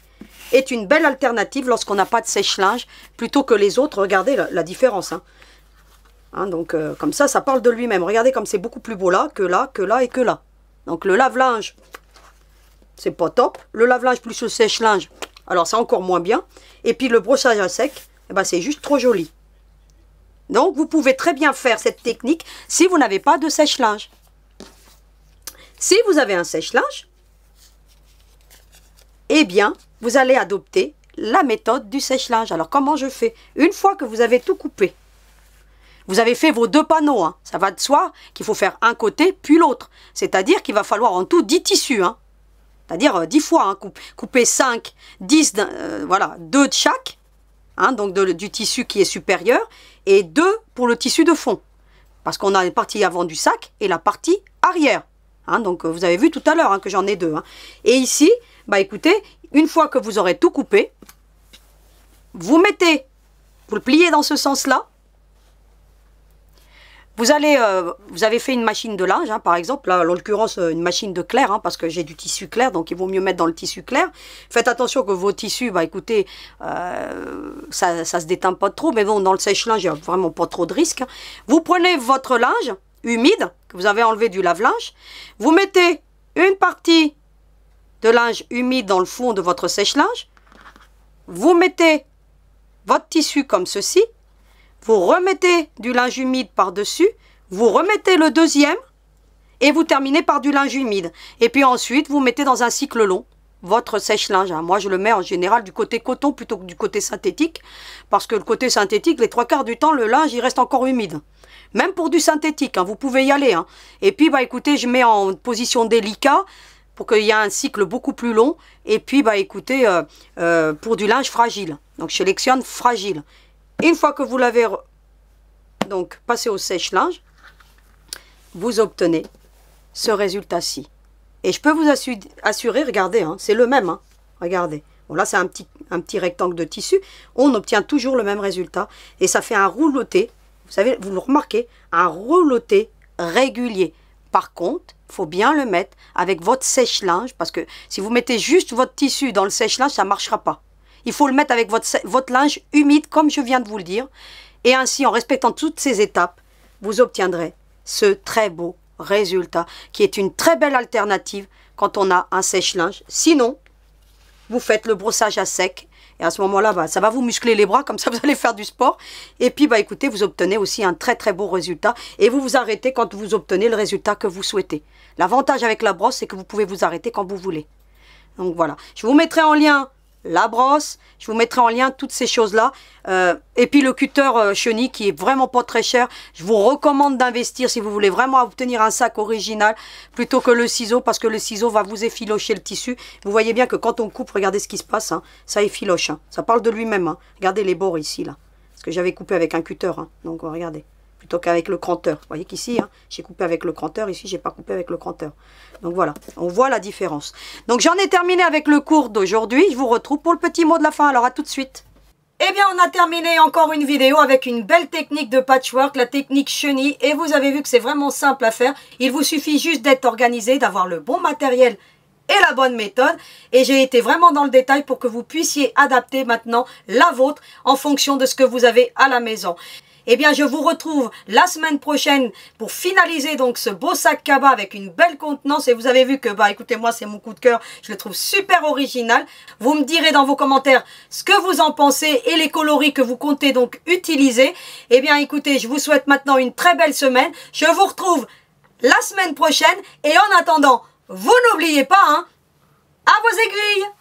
S1: est une belle alternative lorsqu'on n'a pas de sèche-linge, plutôt que les autres. Regardez la, différence. Hein. hein donc, euh, comme ça, ça parle de lui-même. Regardez comme c'est beaucoup plus beau là, que là, que là et que là. Donc, le lave-linge, c'est pas top. Le lave-linge plus le sèche-linge, alors c'est encore moins bien. Et puis, le brossage à sec, eh ben, c'est juste trop joli. Donc, vous pouvez très bien faire cette technique si vous n'avez pas de sèche-linge. Si vous avez un sèche-linge, eh bien, vous allez adopter la méthode du sèche-linge. Alors, comment je fais Une fois que vous avez tout coupé, vous avez fait vos deux panneaux. Hein. Ça va de soi qu'il faut faire un côté puis l'autre. C'est-à-dire qu'il va falloir en tout 10 tissus. Hein. C'est-à-dire 10 euh, fois. Hein. couper 5, 10, euh, voilà, deux de chaque. Hein, donc du tissu qui est supérieur. Et deux pour le tissu de fond. Parce qu'on a la partie avant du sac et la partie arrière. donc euh, vous avez vu tout à l'heure que j'en ai deux. Et ici, bah écoutez, une fois que vous aurez tout coupé, vous mettez, vous le pliez dans ce sens-là. Vous, allez, euh, vous avez fait une machine de linge, hein, par exemple, là, en l'occurrence euh, une machine de clair, hein, parce que j'ai du tissu clair, donc il vaut mieux mettre dans le tissu clair. Faites attention que vos tissus, bah écoutez, euh, ça, ça se déteint pas trop, mais bon, dans le sèche-linge, il n'y a vraiment pas trop de risque. Vous prenez votre linge humide, que vous avez enlevé du lave-linge, vous mettez une partie de linge humide dans le fond de votre sèche-linge, vous mettez votre tissu comme ceci, vous remettez du linge humide par-dessus, vous remettez le deuxième et vous terminez par du linge humide. Et puis ensuite, vous mettez dans un cycle long votre sèche-linge. Hein. Moi, je le mets en général du côté coton plutôt que du côté synthétique, parce que le côté synthétique, les trois quarts du temps, le linge, il reste encore humide. Même pour du synthétique, hein, vous pouvez y aller. Hein. Et puis, bah, écoutez, je mets en position délicate pour qu'il y ait un cycle beaucoup plus long. Et puis, bah, écoutez, euh, euh, pour du linge fragile. Donc, je sélectionne fragile. Une fois que vous l'avez donc passé au sèche-linge, vous obtenez ce résultat-ci. Et je peux vous assurer, regardez, hein, c'est le même. Hein. regardez. Bon, là, c'est un petit, un petit rectangle de tissu. On obtient toujours le même résultat. Et ça fait un rouloté. Vous savez, vous le remarquez, un rouloté régulier. Par contre, faut bien le mettre avec votre sèche-linge, parce que si vous mettez juste votre tissu dans le sèche-linge, ça ne marchera pas. Il faut le mettre avec votre, votre linge humide, comme je viens de vous le dire. Et ainsi, en respectant toutes ces étapes, vous obtiendrez ce très beau résultat, qui est une très belle alternative quand on a un sèche-linge. Sinon, vous faites le brossage à sec et à ce moment-là, bah, ça va vous muscler les bras, comme ça *laughs* vous allez faire du sport. Et puis, bah, écoutez, vous obtenez aussi un très très beau résultat. Et vous vous arrêtez quand vous obtenez le résultat que vous souhaitez. L'avantage avec la brosse, c'est que vous pouvez vous arrêter quand vous voulez. Donc voilà, je vous mettrai en lien la brosse. Je vous mettrai en lien toutes ces choses-là. Euh, et puis le cutter chenille euh, qui est vraiment pas très cher. Je vous recommande d'investir si vous voulez vraiment obtenir un sac original plutôt que le ciseau parce que le ciseau va vous effilocher le tissu. Vous voyez bien que quand on coupe, regardez ce qui se passe. Hein. ça effiloche. Hein. ça parle de lui-même. Hein. Regardez les bords ici là. Parce que j'avais coupé avec un cutter. Donc regardez plutôt qu'avec le cranteur. Vous voyez qu'ici, hein, j'ai coupé avec le cranteur, ici, j'ai pas coupé avec le cranteur. Donc voilà, on voit la différence. Donc j'en ai terminé avec le cours d'aujourd'hui. Je vous retrouve pour le petit mot de la fin. Alors à tout de suite. Eh bien, on a terminé encore une vidéo avec une belle technique de patchwork, la technique chenille. Et vous avez vu que c'est vraiment simple à faire. Il vous suffit juste d'être organisé, d'avoir le bon matériel et la bonne méthode. Et j'ai été vraiment dans le détail pour que vous puissiez adapter maintenant la vôtre en fonction de ce que vous avez à la maison. Eh bien, je vous retrouve la semaine prochaine pour finaliser donc ce beau sac Kaba avec une belle contenance. Et vous avez vu que, bah, écoutez-moi, c'est mon coup de cœur. Je le trouve super original. Vous me direz dans vos commentaires ce que vous en pensez et les coloris que vous comptez donc utiliser. Eh bien, écoutez, je vous souhaite maintenant une très belle semaine. Je vous retrouve la semaine prochaine. Et en attendant, vous n'oubliez pas, hein, à vos aiguilles